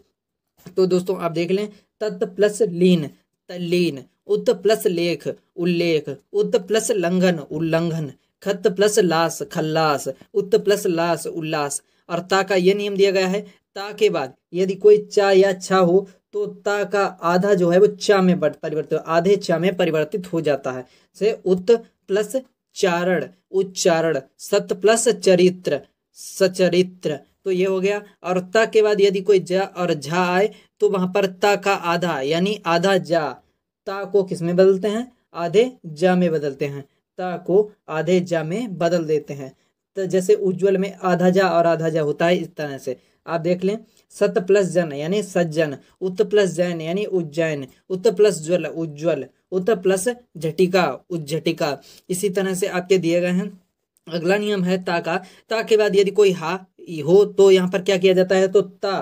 तो दोस्तों आप देख लें तत् प्लस लीन तलीन उत प्लस लेख उल्लेख उत प्लस लंघन उल्लंघन खत प्लस लास खल्लास उत प्लस लास उल्लास और ता का यह नियम दिया गया है ता के बाद यदि कोई चा या छा हो तो ता का आधा जो है वो चा में परिवर्तित आधे चा में परिवर्तित हो जाता है से उत प्लस चारण उच्चारण सत प्लस चरित्र सचरित्र तो ये हो गया और ता के बाद यदि कोई जा और झा आए तो वहां पर ता का आधा यानी आधा जा ता को किस में बदलते हैं आधे जा में बदलते हैं ता को आधे जा में बदल देते हैं तो जैसे उज्जवल में आधा जा और आधा जा होता है इस तरह से आप देख लें सत प्लस जन यानी सज्जन उत प्लस जैन यानी उज्जैन उत प्लस ज्वल उज्ज्वल उत प्लस झटिका उज्जटिका इसी तरह से आपके दिए गए हैं अगला नियम है ता का ता के बाद यदि कोई हा हो तो यहाँ पर क्या किया जाता है तो ता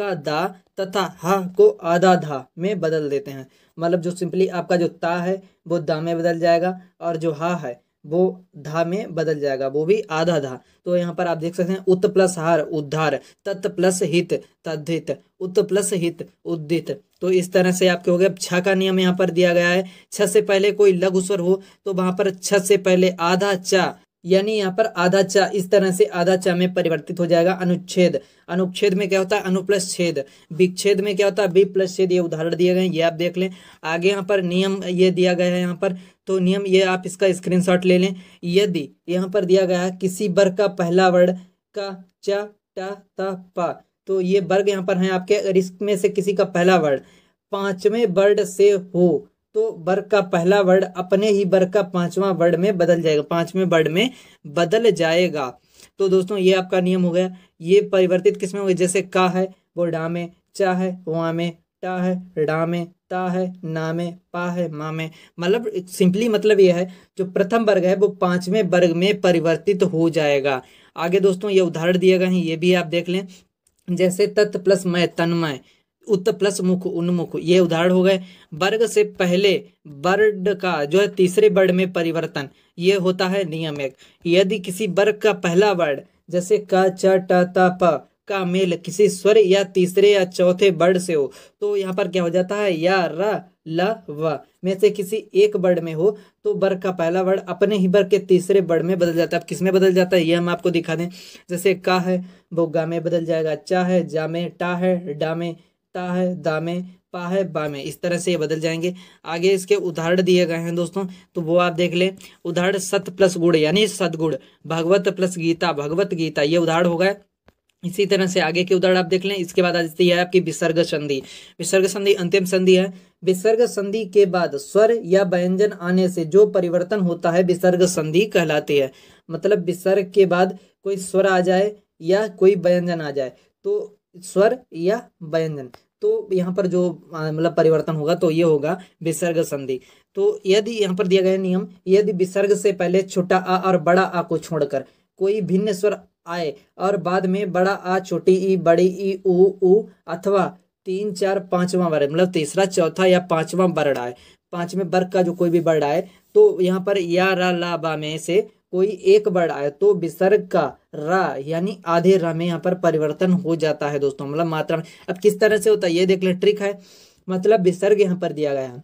का दा तथा हा को आधा धा में बदल देते हैं मतलब जो सिंपली आपका जो ता है वो दा में बदल जाएगा और जो हा है वो धा में बदल जाएगा वो भी आधा धा तो यहाँ पर आप देख सकते हैं उत प्लस हार उद्धार तत् प्लस हित तद्धित उत प्लस हित उद्धित तो इस तरह से आपके हो गए छ का नियम यहाँ पर दिया गया है छ से पहले कोई लघु स्वर हो तो वहां पर छ से पहले आधा चा यानी यहाँ पर आधा चा इस तरह से आधा चा में परिवर्तित हो जाएगा अनुच्छेद अनुच्छेद में क्या होता है अनु प्लस छेद विच्छेद में क्या होता है बी प्लस छेद ये उदाहरण दिए गए हैं ये आप देख लें आगे यहाँ पर नियम ये दिया गया है यहाँ पर तो नियम ये आप इसका स्क्रीनशॉट ले लें यदि यहाँ पर दिया गया किसी वर्ग का पहला वर्ड का च ट त प तो ये वर्ग यहाँ पर हैं आपके अगर इसमें से किसी का पहला वर्ड पाँचवें वर्ड से हो तो वर्ग का पहला वर्ड अपने ही वर्ग का पांचवा वर्ड में बदल जाएगा पांचवें वर्ड में बदल जाएगा तो दोस्तों ये आपका नियम हो गया ये परिवर्तित किसमें हो गया जैसे का है वो डा में चा है वहाँ में टा है डा में ता है ना में पा है माँ में मतलब सिंपली मतलब यह है जो प्रथम वर्ग है वो पांचवें वर्ग में परिवर्तित हो जाएगा आगे दोस्तों ये उदाहरण दिए गए हैं ये भी आप देख लें जैसे तत् प्लस मय तन्मय उत्त प्लस मुख उन्मुख ये उदाहरण हो गए वर्ग से पहले वर्ड का जो है तीसरे वर्ड में परिवर्तन ये होता है नियम एक यदि किसी वर्ग का पहला वर्ड जैसे क च ट त प का मेल किसी स्वर या तीसरे या चौथे वर्ड से हो तो यहाँ पर क्या हो जाता है या र ल व में से किसी एक वर्ड में हो तो बर का पहला वर्ड अपने ही बर के तीसरे वर्ड में बदल जाता है अब किस में बदल जाता है ये हम आपको दिखा दें जैसे का है वो गा में बदल जाएगा चा है जा में टा है डा में ता है दा में पा है बा में इस तरह से ये बदल जाएंगे आगे इसके उदाहरण दिए गए हैं दोस्तों तो वो आप देख लें उदाहरण सत प्लस गुड़ यानी सदगुड़ भगवत प्लस गीता भगवत गीता ये उदाहरण हो गए इसी तरह से आगे के उदाहरण आप देख लें इसके बाद आ जाती है आपकी विसर्ग संधि विसर्ग संधि अंतिम संधि है विसर्ग संधि के बाद स्वर या व्यंजन आने से जो परिवर्तन होता है विसर्ग संधि कहलाती है मतलब विसर्ग के बाद कोई स्वर आ जाए या कोई व्यंजन आ जाए तो स्वर या व्यंजन तो यहाँ पर जो मतलब परिवर्तन होगा तो ये होगा विसर्ग संधि तो यदि यहाँ पर दिया गया नियम यदि विसर्ग से पहले छोटा आ और बड़ा आ को छोड़कर कोई भिन्न स्वर आए और बाद में बड़ा आ छोटी ई बड़ी ई उ उ अथवा तीन चार पांचवा वर्ण मतलब तीसरा चौथा या पांचवा वर्ण आए पांचवें वर्ग का जो कोई भी वर्ण आए तो यहाँ पर या रा ला बा में से कोई एक वर्ण आए तो विसर्ग का रा यानी आधे रा में यहाँ पर परिवर्तन हो जाता है दोस्तों मतलब मात्रा में अब किस तरह से होता है ये देख लें ट्रिक है मतलब विसर्ग यहाँ पर दिया गया है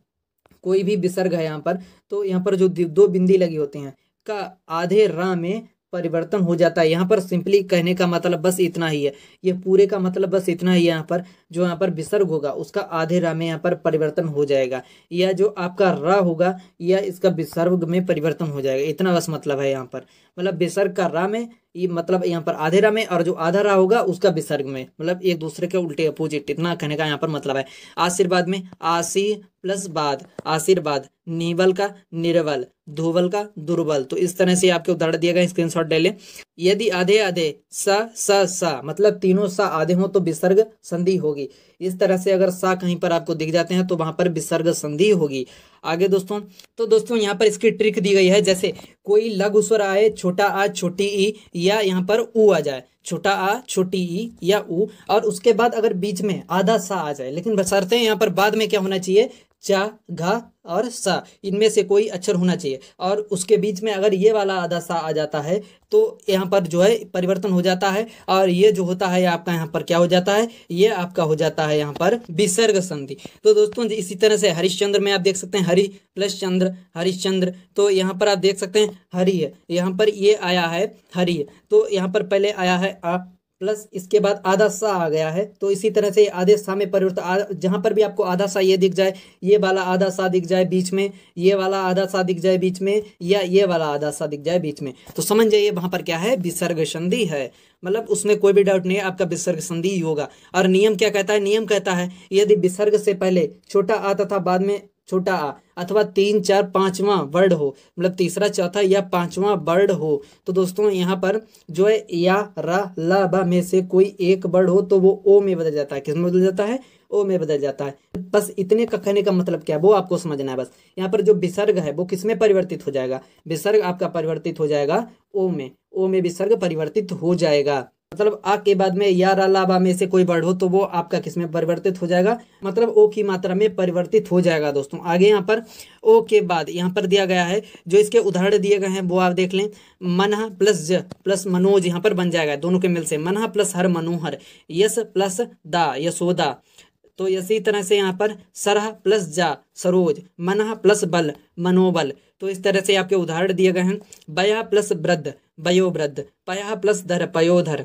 कोई भी विसर्ग है यहाँ पर तो यहाँ पर जो दो बिंदी लगी होती हैं का आधे रा में परिवर्तन हो जाता है यहाँ पर सिंपली कहने का मतलब बस इतना ही है ये पूरे का मतलब बस इतना ही है यहाँ पर जो यहाँ पर विसर्ग होगा उसका आधे रा में यहाँ पर परिवर्तन हो जाएगा या जो आपका रा होगा या इसका विसर्ग में परिवर्तन हो जाएगा इतना बस मतलब है यहाँ पर मतलब विसर्ग का रा में ये मतलब यहाँ पर आधे रा में और जो आधा रा होगा उसका विसर्ग में मतलब एक दूसरे के उल्टे अपोजिट इतना कहने का यहाँ पर मतलब है आशीर्वाद में आशी प्लस बाद आशीर्वाद निवल का निर्बल धुवल का दुर्बल तो इस तरह से आपके उदाहरण दिया गया स्क्रीन शॉट ले यदि आधे आधे स स स मतलब तीनों स आधे हो तो विसर्ग संधि होगी इस तरह से अगर सा कहीं पर आपको दिख जाते हैं तो वहां पर विसर्ग संधि होगी आगे दोस्तों तो दोस्तों यहाँ पर इसकी ट्रिक दी गई है जैसे कोई लघु स्वर आए छोटा आ छोटी ई या यहाँ पर ऊ आ जाए छोटा आ छोटी ई या ऊ और उसके बाद अगर बीच में आधा सा आ जाए लेकिन बसरते हैं यहाँ पर बाद में क्या होना चाहिए चा घा और सा इनमें से कोई अक्षर होना चाहिए और उसके बीच में अगर ये वाला आधा सा आ जाता है तो यहाँ पर जो है परिवर्तन हो जाता है और ये जो होता है आपका यहाँ पर क्या हो जाता है ये आपका हो जाता है यहाँ पर विसर्ग संधि तो दोस्तों इसी तरह से हरिश्चंद्र में आप देख सकते हैं हरि प्लस चंद्र हरिश्चंद्र तो यहाँ पर आप देख सकते हैं हरि यहाँ पर ये आया है हरि तो यहाँ पर पहले आया है आ प्लस इसके बाद आधा सा आ गया है तो इसी तरह से आधे सा में परिवर्तन जहाँ पर भी आपको आधा सा ये दिख जाए ये वाला आधा सा दिख जाए बीच में ये वाला आधा सा दिख जाए बीच में या ये वाला आधा सा दिख जाए बीच में तो समझ जाइए वहाँ पर क्या है विसर्ग संधि है मतलब उसमें कोई भी डाउट नहीं है आपका विसर्ग संधि ही होगा और नियम क्या कहता है नियम कहता है यदि विसर्ग से पहले छोटा आ तथा बाद में छोटा आ अथवा तीन चार पांचवा वर्ड हो मतलब तीसरा चौथा या पांचवा वर्ड हो तो दोस्तों यहाँ पर जो है या रा ला बा में से कोई एक वर्ड हो तो वो ओ में बदल जाता है किस में बदल जाता है ओ में बदल जाता है बस इतने का कहने का मतलब क्या है वो आपको समझना है बस यहाँ पर जो विसर्ग है वो किस में परिवर्तित हो जाएगा विसर्ग आपका परिवर्तित हो जाएगा ओ में ओ में विसर्ग परिवर्तित हो जाएगा मतलब आ के बाद में या लाबा में से कोई वर्ड हो तो वो आपका किस में परिवर्तित हो जाएगा मतलब ओ की मात्रा में परिवर्तित हो जाएगा दोस्तों आगे यहाँ पर ओ के बाद यहाँ पर दिया गया है जो इसके उदाहरण दिए गए हैं वो आप देख लें मनह प्लस ज प्लस मनोज यहाँ पर बन जाएगा दोनों के मिल से मनह प्लस हर मनोहर यस प्लस दा यशोदा तो इसी तरह से यहाँ पर सरह प्लस जा सरोज मनह प्लस बल मनोबल तो इस तरह से आपके उदाहरण दिए गए हैं बया प्लस वृद्ध वयोवृद्ध पया प्लस धर पयोधर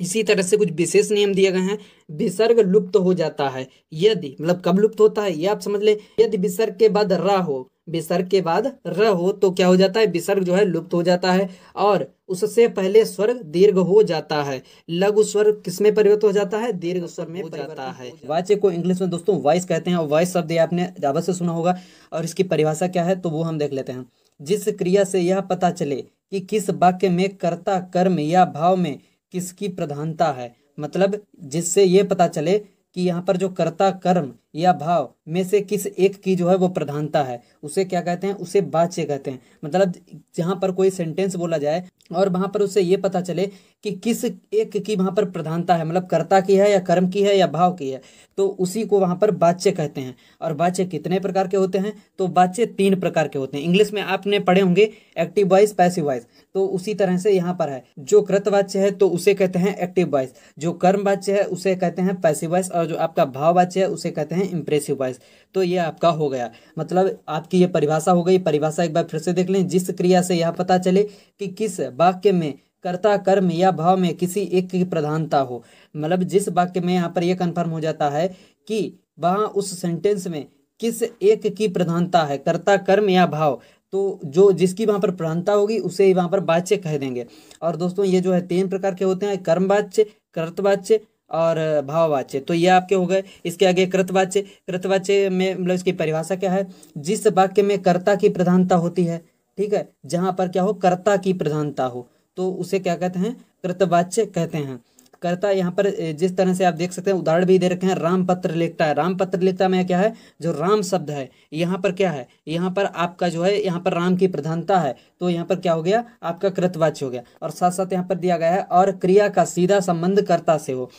इसी तरह से कुछ विशेष नियम दिए गए हैं विसर्ग लुप्त तो हो जाता है यदि मतलब कब लुप्त होता है ये आप समझ ले यदि विसर्ग के बाद र हो विसर्ग के बाद र हो तो क्या हो जाता है विसर्ग जो है लुप्त हो जाता है और उससे पहले स्वर दीर्घ हो जाता है लघु स्वर किसमें परिवर्तित हो जाता है दीर्घ स्वर में हो जाता है वाच्य को इंग्लिश में दोस्तों वॉइस कहते हैं और वॉइस शब्द आपने ज्यादा से सुना होगा और इसकी परिभाषा क्या है तो वो हम देख लेते हैं जिस क्रिया से यह पता चले कि किस वाक्य में कर्ता कर्म या भाव में किसकी प्रधानता है मतलब जिससे ये पता चले कि यहाँ पर जो कर्ता कर्म या भाव में से किस एक की जो है वो प्रधानता है उसे क्या कहते हैं उसे बाच्य कहते हैं मतलब जहाँ पर कोई सेंटेंस बोला जाए और वहाँ पर उसे ये पता चले कि किस एक की वहाँ पर प्रधानता है मतलब कर्ता की है या कर्म की है या भाव की है तो उसी को वहाँ पर बाच्य कहते हैं और बाच्य कितने प्रकार के होते हैं तो बाच्य तीन प्रकार के होते हैं इंग्लिश में आपने पढ़े होंगे एक्टिव वाइज पैसिव वाइज तो उसी तरह से यहाँ पर है जो कृतवाच्य है तो उसे कहते हैं एक्टिव वाइज जो कर्म वाच्य है उसे कहते हैं पैसिव वाइज और जो आपका भाव वाच्य है उसे कहते हैं हैं इंप्रेसिव वॉइस तो ये आपका हो गया मतलब आपकी ये परिभाषा हो गई परिभाषा एक बार फिर से देख लें जिस क्रिया से यह पता चले कि किस वाक्य में कर्ता कर्म या भाव में किसी एक की प्रधानता हो मतलब जिस वाक्य में यहाँ पर यह कन्फर्म हो जाता है कि वहाँ उस सेंटेंस में किस एक की प्रधानता है कर्ता कर्म या भाव तो जो जिसकी वहाँ पर प्रधानता होगी उसे ही वहाँ पर वाच्य कह देंगे और दोस्तों ये जो है तीन प्रकार के होते हैं कर्मवाच्य कर्तवाच्य और भाववाच्य तो ये आपके हो गए इसके आगे कृतवाच्य कृतवाच्य में मतलब इसकी परिभाषा क्या है जिस वाक्य में कर्ता की प्रधानता होती है ठीक है जहाँ पर क्या हो कर्ता की प्रधानता हो तो उसे क्या कहते हैं कृतवाच्य कहते हैं कर्ता यहाँ पर जिस तरह से आप देख सकते हैं उदाहरण भी दे रखे हैं राम पत्र लिखता है राम पत्र लिखता में क्या है जो राम शब्द है यहाँ पर क्या है यहाँ पर आपका जो है यहाँ पर राम की प्रधानता है तो यहाँ पर क्या हो गया आपका कृतवाच्य हो गया और साथ साथ यहाँ पर दिया गया है और क्रिया का सीधा संबंध कर्ता से हो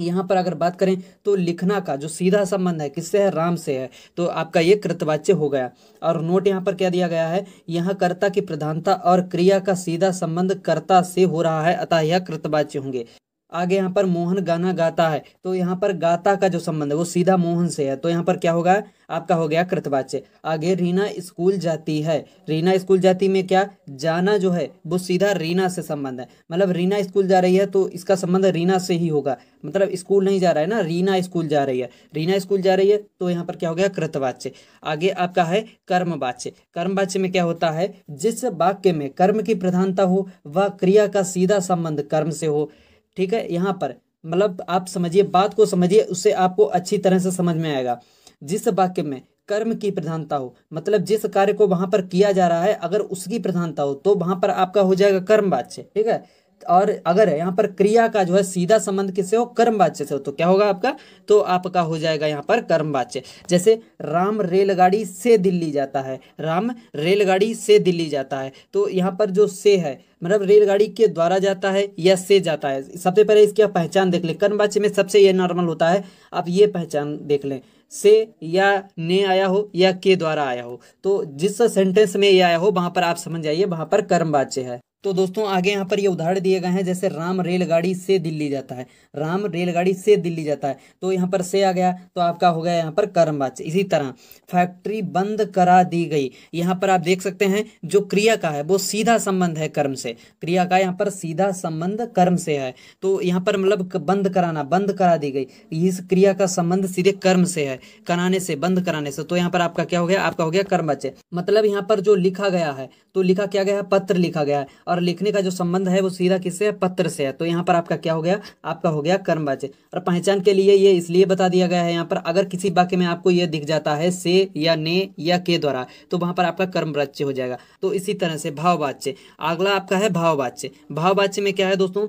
यहाँ पर अगर बात करें तो लिखना का जो सीधा संबंध है किससे है राम से है तो आपका ये कृतवाच्य हो गया और नोट यहाँ पर क्या दिया गया है यहाँ कर्ता की प्रधानता और क्रिया का सीधा संबंध कर्ता से हो रहा है अतः यह कृतवाच्य होंगे आगे यहाँ पर मोहन गाना गाता है तो यहाँ पर गाता का जो संबंध है वो सीधा मोहन से है तो यहाँ पर क्या होगा आपका हो गया कृतवाच्य आगे रीना स्कूल जाती है रीना स्कूल जाती में क्या जाना जो है वो सीधा रीना से संबंध है मतलब रीना स्कूल जा रही है तो इसका संबंध रीना से ही होगा मतलब स्कूल नहीं जा रहा है ना रीना स्कूल जा रही है रीना स्कूल जा रही है तो यहाँ पर क्या हो गया कृतवाच्य आगे आपका है कर्मवाच्य कर्मवाच्य में क्या होता है जिस वाक्य में कर्म की प्रधानता हो वह क्रिया का सीधा संबंध कर्म से हो ठीक है यहाँ पर मतलब आप समझिए बात को समझिए उससे आपको अच्छी तरह से समझ में आएगा जिस वाक्य में कर्म की प्रधानता हो मतलब जिस कार्य को वहां पर किया जा रहा है अगर उसकी प्रधानता हो तो वहां पर आपका हो जाएगा कर्म वाच्य ठीक है और अगर यहाँ पर क्रिया का जो है सीधा संबंध किससे हो कर्म वाच्य से हो तो क्या होगा आपका तो आपका हो जाएगा यहाँ पर कर्म वाच्य जैसे राम रेलगाड़ी से दिल्ली जाता है राम रेलगाड़ी से दिल्ली जाता है तो यहाँ पर जो से है मतलब रेलगाड़ी के द्वारा जाता है या से जाता है सबसे पहले इसकी आप पहचान देख लें कर्म वाच्य में सबसे ये नॉर्मल होता है आप ये पहचान देख लें से या ने आया हो या के द्वारा आया हो तो जिस सेंटेंस में ये आया हो वहाँ पर आप समझ जाइए वहाँ पर कर्म वाच्य है तो दोस्तों आगे यहाँ पर ये यह उदाहरण दिए गए हैं जैसे राम रेलगाड़ी से दिल्ली जाता है राम रेलगाड़ी से दिल्ली जाता है तो यहाँ पर से आ गया तो आपका हो गया यहाँ पर कर्मवाच्य इसी तरह फैक्ट्री बंद करा दी गई यहाँ पर आप देख सकते हैं जो क्रिया का है वो सीधा संबंध है कर्म से क्रिया का यहाँ पर सीधा संबंध कर्म से है तो यहाँ पर मतलब बंद कराना बंद करा दी गई इस क्रिया का संबंध सीधे कर्म से है कराने से बंद कराने से तो यहाँ पर आपका क्या हो गया आपका हो गया कर्मवाच्य मतलब यहाँ पर जो लिखा गया है तो लिखा क्या गया है पत्र लिखा गया है और और लिखने का जो संबंध है वो सीधा किससे है पत्र से है तो यहाँ पर आपका क्या हो गया आपका हो गया कर्म वाच्य और पहचान के लिए ये इसलिए बता दिया गया है यहाँ पर अगर किसी वाक्य में आपको ये दिख जाता है से या ने या के द्वारा तो वहाँ पर आपका कर्म वाच्य हो जाएगा तो इसी तरह से भाववाच्य अगला आपका है भाववाच्य भाववाच्य में क्या है दोस्तों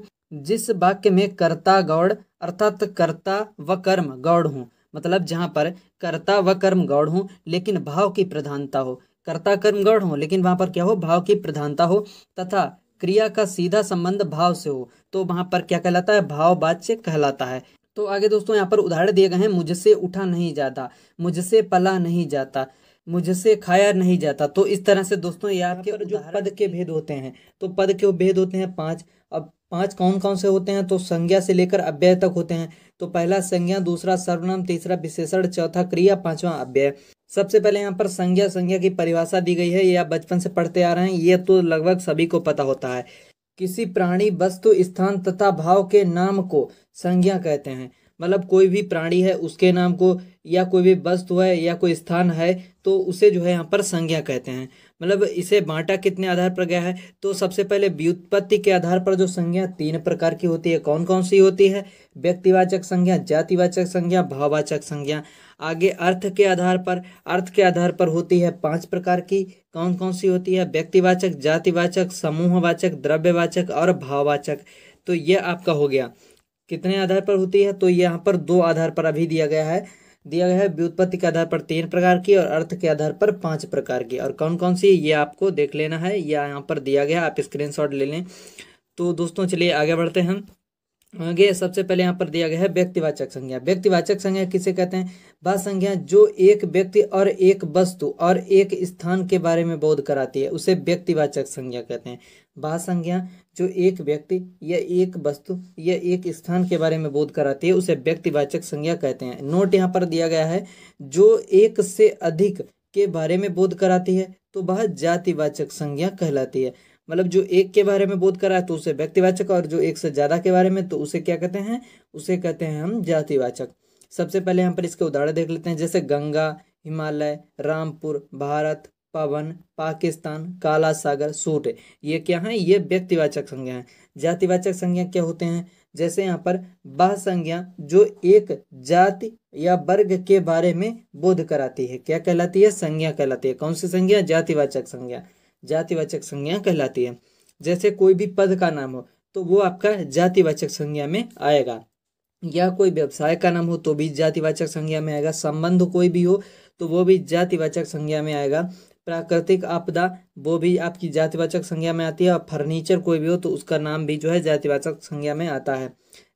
जिस वाक्य में कर्ता गौड़ अर्थात कर्ता व कर्म गौड़ हूँ मतलब जहाँ पर कर्ता व कर्म गौड़ हूँ लेकिन भाव की प्रधानता हो कर्ता कर्म गण हो लेकिन वहां पर क्या हो भाव की प्रधानता हो तथा क्रिया का सीधा संबंध भाव से हो तो वहां पर क्या कहलाता है भाव वाच्य कहलाता है तो आगे दोस्तों यहाँ पर उदाहरण दिए गए हैं मुझसे उठा नहीं जाता मुझसे पला नहीं जाता मुझसे खाया नहीं जाता तो इस तरह से दोस्तों ये आपके जो पद के भेद होते हैं तो पद के भेद होते हैं पांच अब पांच कौन कौन से होते हैं तो संज्ञा से लेकर अव्यय तक होते हैं तो पहला संज्ञा दूसरा सर्वनाम तीसरा विशेषण चौथा क्रिया पांचवा अव्यय सबसे पहले यहाँ पर संज्ञा संज्ञा की परिभाषा दी गई है ये आप बचपन से पढ़ते आ रहे हैं ये तो लगभग सभी को पता होता है किसी प्राणी वस्तु स्थान तथा भाव के नाम को संज्ञा कहते हैं मतलब कोई भी प्राणी है उसके नाम को या कोई भी वस्तु है या कोई स्थान है तो उसे जो है यहाँ पर संज्ञा कहते हैं मतलब इसे बांटा कितने आधार पर गया है तो सबसे पहले व्युत्पत्ति के आधार पर जो संज्ञा तीन प्रकार की होती है कौन कौन सी होती है व्यक्तिवाचक संज्ञा जातिवाचक संज्ञा भाववाचक संज्ञा आगे अर्थ के आधार पर अर्थ के आधार पर होती है पांच प्रकार की कौन कौन सी होती है व्यक्तिवाचक जातिवाचक समूहवाचक द्रव्यवाचक और भाववाचक तो ये आपका हो गया कितने आधार पर होती है तो यहाँ पर दो आधार पर अभी दिया गया है दिया गया है व्युत्पत्ति के आधार पर तीन प्रकार की और अर्थ के आधार पर पांच प्रकार की और कौन कौन सी ये आपको देख लेना है या यहाँ पर दिया गया आप स्क्रीनशॉट ले लें तो दोस्तों चलिए आगे बढ़ते हैं आगे सबसे पहले यहाँ पर दिया गया है व्यक्तिवाचक संज्ञा व्यक्तिवाचक संज्ञा किसे कहते हैं वह संज्ञा जो एक व्यक्ति और एक वस्तु और एक स्थान के बारे में बोध कराती है उसे व्यक्तिवाचक संज्ञा कहते हैं वह संज्ञा जो एक व्यक्ति या एक वस्तु या एक स्थान के बारे में बोध कराती है उसे व्यक्तिवाचक संज्ञा कहते हैं नोट यहाँ पर दिया गया है जो एक से अधिक के बारे में बोध कराती है तो वह जातिवाचक संज्ञा कहलाती है मतलब जो एक के बारे में बोध करा है तो उसे व्यक्तिवाचक और जो एक से ज़्यादा के बारे में तो उसे क्या कहते हैं उसे कहते हैं हम जातिवाचक सबसे पहले यहाँ पर इसके उदाहरण देख लेते हैं जैसे गंगा हिमालय रामपुर भारत पवन पाकिस्तान काला सागर सूट ये क्या है ये व्यक्तिवाचक संज्ञा है जातिवाचक संज्ञा क्या होते हैं जैसे यहाँ पर वह संज्ञा जो एक जाति या वर्ग के बारे में बोध कराती है क्या कहलाती है संज्ञा कहलाती है कौन सी संज्ञा जातिवाचक संज्ञा जातिवाचक संज्ञा कहलाती है जैसे कोई भी पद का नाम हो तो वो आपका जातिवाचक संज्ञा में आएगा या कोई व्यवसाय का नाम हो तो भी जातिवाचक संज्ञा में आएगा संबंध कोई भी हो तो वो भी जातिवाचक संज्ञा में आएगा प्राकृतिक आपदा वो भी आपकी जातिवाचक संज्ञा में आती है और फर्नीचर कोई भी हो तो उसका नाम भी जो है जातिवाचक संज्ञा में आता है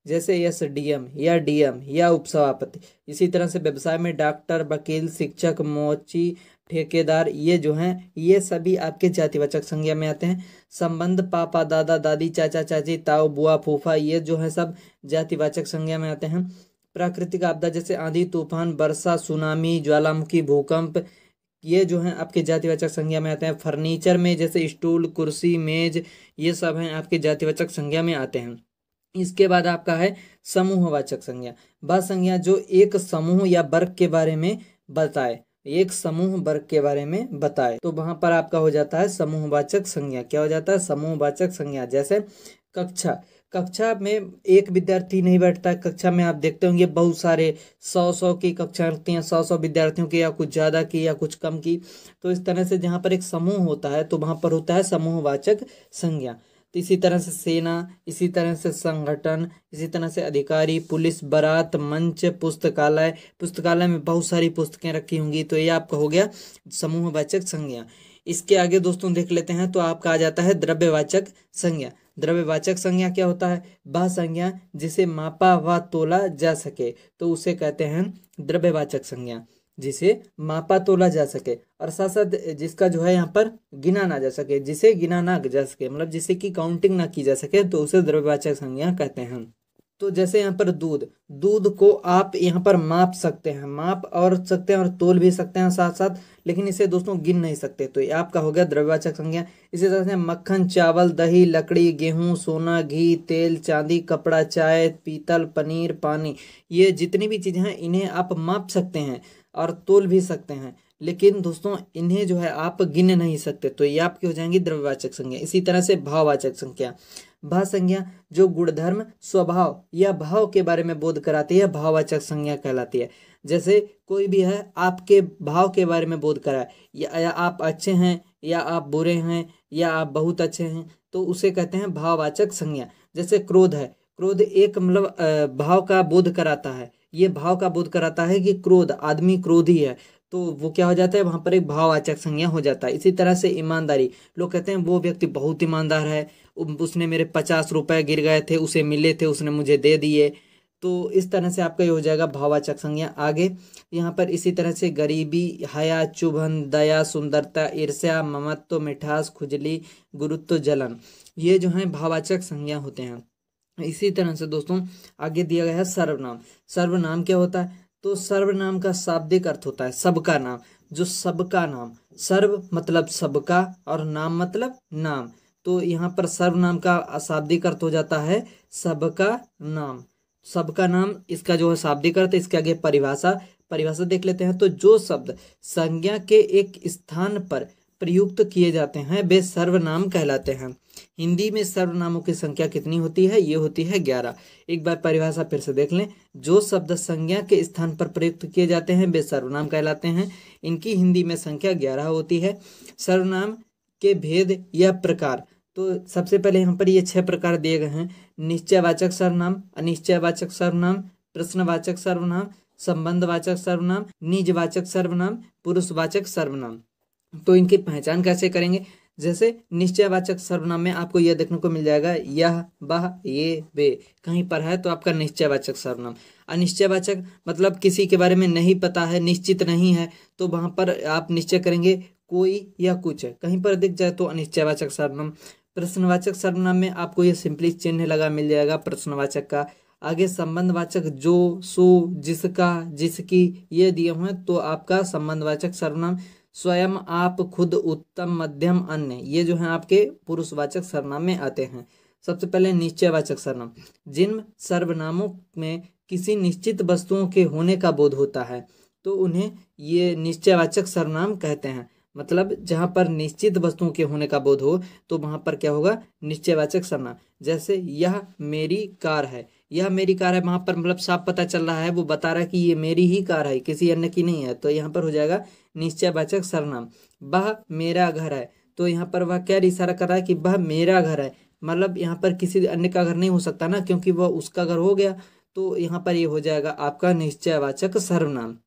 जैसे यस डीएम या डीएम या उपसभापति इसी तरह से व्यवसाय में डॉक्टर वकील शिक्षक मोची ठेकेदार ये जो हैं ये सभी आपके जातिवाचक संज्ञा में आते हैं संबंध पापा दादा दादी चाचा चाची ताऊ बुआ फूफा ये जो है सब जातिवाचक संज्ञा में आते हैं प्राकृतिक आपदा जैसे आंधी तूफान वर्षा सुनामी ज्वालामुखी भूकंप ये जो हैं आपके जातिवाचक संज्ञा में आते हैं फर्नीचर में जैसे स्टूल कुर्सी मेज ये सब हैं आपके जातिवाचक संज्ञा में आते हैं इसके बाद आपका है समूहवाचक संज्ञा व संज्ञा जो एक समूह या वर्ग के बारे में बताए एक समूह वर्ग के बारे में बताए तो वहां पर आपका हो जाता है समूहवाचक संज्ञा क्या हो जाता है समूहवाचक संज्ञा जैसे कक्षा कक्षा में एक विद्यार्थी नहीं बैठता है कक्षा में आप देखते होंगे बहुत सारे सौ सौ की कक्षा रखती हैं सौ सौ विद्यार्थियों की या कुछ ज़्यादा की या कुछ कम की तो इस तरह से जहाँ पर एक समूह होता है तो वहाँ पर होता है समूहवाचक संज्ञा तो इसी तरह से सेना इसी तरह से संगठन इसी तरह से अधिकारी पुलिस बारात मंच पुस्तकालय पुस्तकालय में बहुत सारी पुस्तकें रखी होंगी तो ये आपका हो गया समूहवाचक संज्ञा इसके आगे दोस्तों देख लेते हैं तो आपका आ जाता है द्रव्यवाचक संज्ञा द्रव्यवाचक संज्ञा क्या होता है वह संज्ञा जिसे मापा व तोला जा सके तो उसे कहते हैं द्रव्यवाचक संज्ञा जिसे मापा तोला जा सके और साथ साथ जिसका जो है यहाँ पर गिना ना जा सके जिसे गिना ना जा सके मतलब जिसे की काउंटिंग ना की जा सके तो उसे द्रव्यवाचक संज्ञा कहते हैं तो जैसे यहाँ पर दूध दूध को आप यहाँ पर माप सकते हैं माप और सकते हैं और तोल भी सकते हैं साथ साथ लेकिन इसे दोस्तों गिन नहीं सकते तो ये आपका हो गया द्रव्यवाचक संज्ञा इसी तरह से मक्खन चावल दही लकड़ी गेहूं सोना घी तेल चांदी कपड़ा चाय पीतल पनीर पानी ये जितनी भी चीज़ें हैं इन्हें आप माप सकते हैं और तोल भी सकते हैं लेकिन दोस्तों इन्हें जो है आप गिन नहीं सकते तो ये आपकी हो जाएंगी द्रव्यवाचक संज्ञा इसी तरह से भाववाचक संख्या भाव संज्ञा जो गुणधर्म स्वभाव या भाव के बारे में बोध कराती है भाववाचक संज्ञा कहलाती है जैसे कोई भी है आपके भाव के बारे में बोध कराए या, या आप अच्छे हैं या आप बुरे हैं या आप बहुत अच्छे हैं तो उसे कहते हैं भाववाचक संज्ञा जैसे क्रोध है क्रोध एक मतलब भाव का बोध कराता है ये भाव का बोध कराता है कि क्रोध आदमी क्रोधी है तो वो क्या हो जाता है वहाँ पर एक भाववाचक संज्ञा हो जाता है इसी तरह से ईमानदारी लोग कहते हैं वो व्यक्ति बहुत ईमानदार है उसने मेरे पचास रुपये गिर गए थे उसे मिले थे उसने मुझे दे दिए तो इस तरह से आपका ये हो जाएगा भाववाचक संज्ञा आगे यहाँ पर इसी तरह से गरीबी हया चुभन दया सुंदरता ईर्ष्या ममत्व मिठास खुजली गुरुत्व जलन ये जो हैं भाववाचक संज्ञा होते हैं इसी तरह से दोस्तों आगे दिया गया है सर्वनाम सर्वनाम क्या होता है तो सर्वनाम का शाब्दिक अर्थ होता है सबका नाम जो सबका नाम सर्व मतलब सबका और नाम मतलब नाम तो यहाँ पर सर्वनाम का अशाब्दिक अर्थ हो जाता है सबका नाम सबका नाम इसका जो है शाब्दिक अर्थ इसके आगे परिभाषा परिभाषा देख लेते हैं तो जो शब्द संज्ञा के एक स्थान पर प्रयुक्त किए जाते हैं वे सर्वनाम कहलाते हैं हिंदी में सर्वनामों की संख्या कितनी होती है ये होती है ग्यारह एक बार परिभाषा फिर से देख लें जो शब्द संज्ञा के स्थान पर प्रयुक्त किए जाते हैं वे सर्वनाम कहलाते हैं इनकी हिंदी में संख्या ग्यारह होती है सर्वनाम के भेद या प्रकार तो सबसे पहले यहाँ पर ये छह प्रकार दिए गए हैं निश्चयवाचक सर्वनाम अनिश्चयवाचक सर्वनाम प्रश्नवाचक सर्वनाम संबंधवाचक सर्वनाम निजवाचक सर्वनाम पुरुषवाचक सर्वनाम तो इनकी पहचान कैसे करेंगे जैसे निश्चयवाचक सर्वनाम में आपको यह देखने को मिल जाएगा यह बह ये वे कहीं पर है तो आपका निश्चयवाचक सर्वनाम अनिश्चयवाचक मतलब किसी के बारे में नहीं पता है निश्चित नहीं है तो वहाँ पर आप निश्चय करेंगे कोई या कुछ है कहीं पर दिख जाए तो अनिश्चयवाचक सर्वनाम प्रश्नवाचक सर्वनाम में आपको यह सिंपली चिन्ह लगा मिल जाएगा प्रश्नवाचक का आगे संबंधवाचक जो सो जिसका जिसकी ये दिए हुए तो आपका संबंधवाचक सर्वनाम स्वयं आप खुद उत्तम मध्यम अन्य ये जो है आपके पुरुषवाचक सरनाम में आते हैं सबसे पहले निश्चयवाचक सरनाम जिन सर्वनामों में किसी निश्चित वस्तुओं के होने का बोध होता है तो उन्हें ये निश्चयवाचक सर्वनाम कहते हैं मतलब जहाँ पर निश्चित वस्तुओं के होने का बोध हो तो वहाँ पर क्या होगा निश्चयवाचक सरनाम जैसे यह मेरी कार है यह मेरी कार है वहाँ पर मतलब साफ पता चल रहा है वो बता रहा है कि ये मेरी ही कार है किसी अन्य की नहीं है तो यहाँ पर हो जाएगा वाचक सरनाम वह मेरा घर है तो यहाँ पर वह क्या इशारा कर रहा है कि वह मेरा घर है मतलब यहाँ पर किसी अन्य का घर नहीं हो सकता ना क्योंकि वह उसका घर हो गया तो यहाँ पर ये हो जाएगा आपका निश्चयवाचक सर्वनाम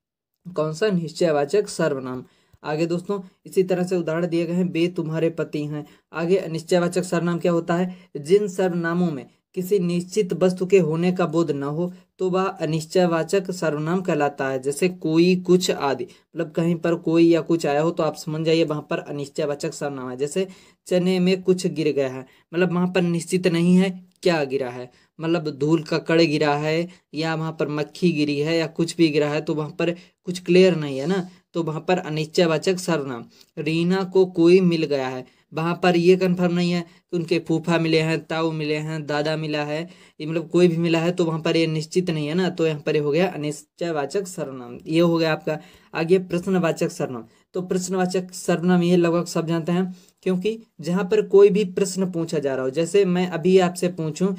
कौन सा निश्चयवाचक सर्वनाम आगे दोस्तों इसी तरह से उदाहरण दिए गए हैं बे तुम्हारे पति हैं आगे निश्चयवाचक सर्वनाम क्या होता है जिन सर्वनामों में किसी निश्चित वस्तु के होने का बोध न हो तो वह अनिश्चयवाचक सर्वनाम कहलाता है जैसे कोई कुछ आदि मतलब कहीं पर कोई या कुछ आया हो तो आप समझ जाइए वहाँ पर अनिश्चयवाचक सर्वनाम है जैसे चने में कुछ गिर गया है मतलब वहाँ पर निश्चित नहीं है क्या गिरा है मतलब धूल का कड़ गिरा है या वहाँ पर मक्खी गिरी है या कुछ भी गिरा है तो वहाँ पर कुछ क्लियर नहीं है ना तो वहाँ पर अनिश्चयवाचक सर्वनाम रीना को कोई मिल गया है वहाँ पर ये कंफर्म नहीं है कि उनके फूफा मिले हैं ताऊ मिले हैं दादा मिला है ये मतलब कोई भी मिला है तो वहाँ पर ये निश्चित नहीं है ना तो यहाँ पर ये हो गया अनिश्चयवाचक सर्वनाम ये हो गया आपका आगे प्रश्नवाचक सर्वनाम तो प्रश्नवाचक सर्वनाम ये लगभग सब जानते हैं क्योंकि जहाँ पर कोई भी प्रश्न पूछा जा रहा हो जैसे मैं अभी आपसे पूछूँ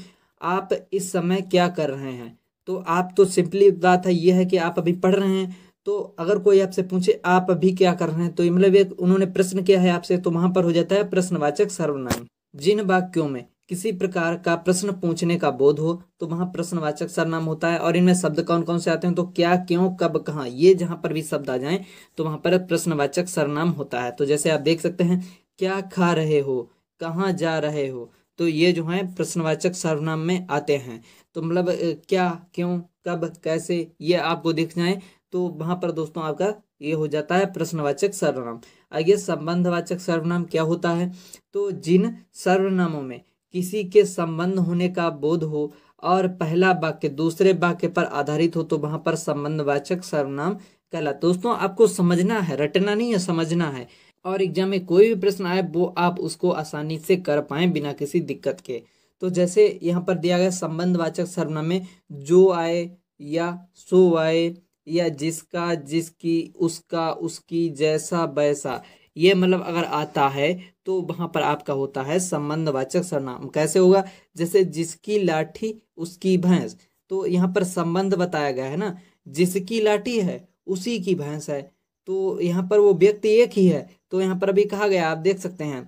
आप इस समय क्या कर रहे हैं तो आप तो सिंपली बात है ये है कि आप अभी पढ़ रहे हैं तो अगर कोई आपसे पूछे आप अभी क्या कर रहे हैं तो मतलब एक उन्होंने प्रश्न किया है आपसे तो वहां पर हो जाता है प्रश्नवाचक सर्वनाम जिन वाक्यों में किसी प्रकार का प्रश्न पूछने का बोध हो तो वहां प्रश्नवाचक सरनाम होता है और इनमें शब्द कौन कौन से आते हैं तो क्या क्यों कब कहा ये जहाँ पर भी शब्द आ जाए तो वहां पर प्रश्नवाचक सरनाम होता है तो जैसे आप देख सकते हैं क्या खा रहे हो कहाँ जा रहे हो तो ये जो है प्रश्नवाचक सर्वनाम में आते हैं तो मतलब क्या क्यों कब कैसे ये आपको दिख जाए तो वहाँ पर दोस्तों आपका ये हो जाता है प्रश्नवाचक सर्वनाम आइए संबंधवाचक सर्वनाम क्या होता है तो जिन सर्वनामों में किसी के संबंध होने का बोध हो और पहला वाक्य दूसरे वाक्य पर आधारित हो तो वहाँ पर संबंधवाचक सर्वनाम कहला दोस्तों आपको समझना है रटना नहीं है समझना है और एग्जाम में कोई भी प्रश्न आए वो आप उसको आसानी से कर पाए बिना किसी दिक्कत के तो जैसे यहाँ पर दिया गया संबंधवाचक सर्वनाम में जो आए या सो आए या जिसका जिसकी उसका उसकी जैसा वैसा ये मतलब अगर आता है तो वहाँ पर आपका होता है संबंधवाचक सरनाम कैसे होगा जैसे जिसकी लाठी उसकी भैंस तो यहाँ पर संबंध बताया गया है ना जिसकी लाठी है उसी की भैंस है तो यहाँ पर वो व्यक्ति एक ही है तो यहाँ पर अभी कहा गया आप देख सकते हैं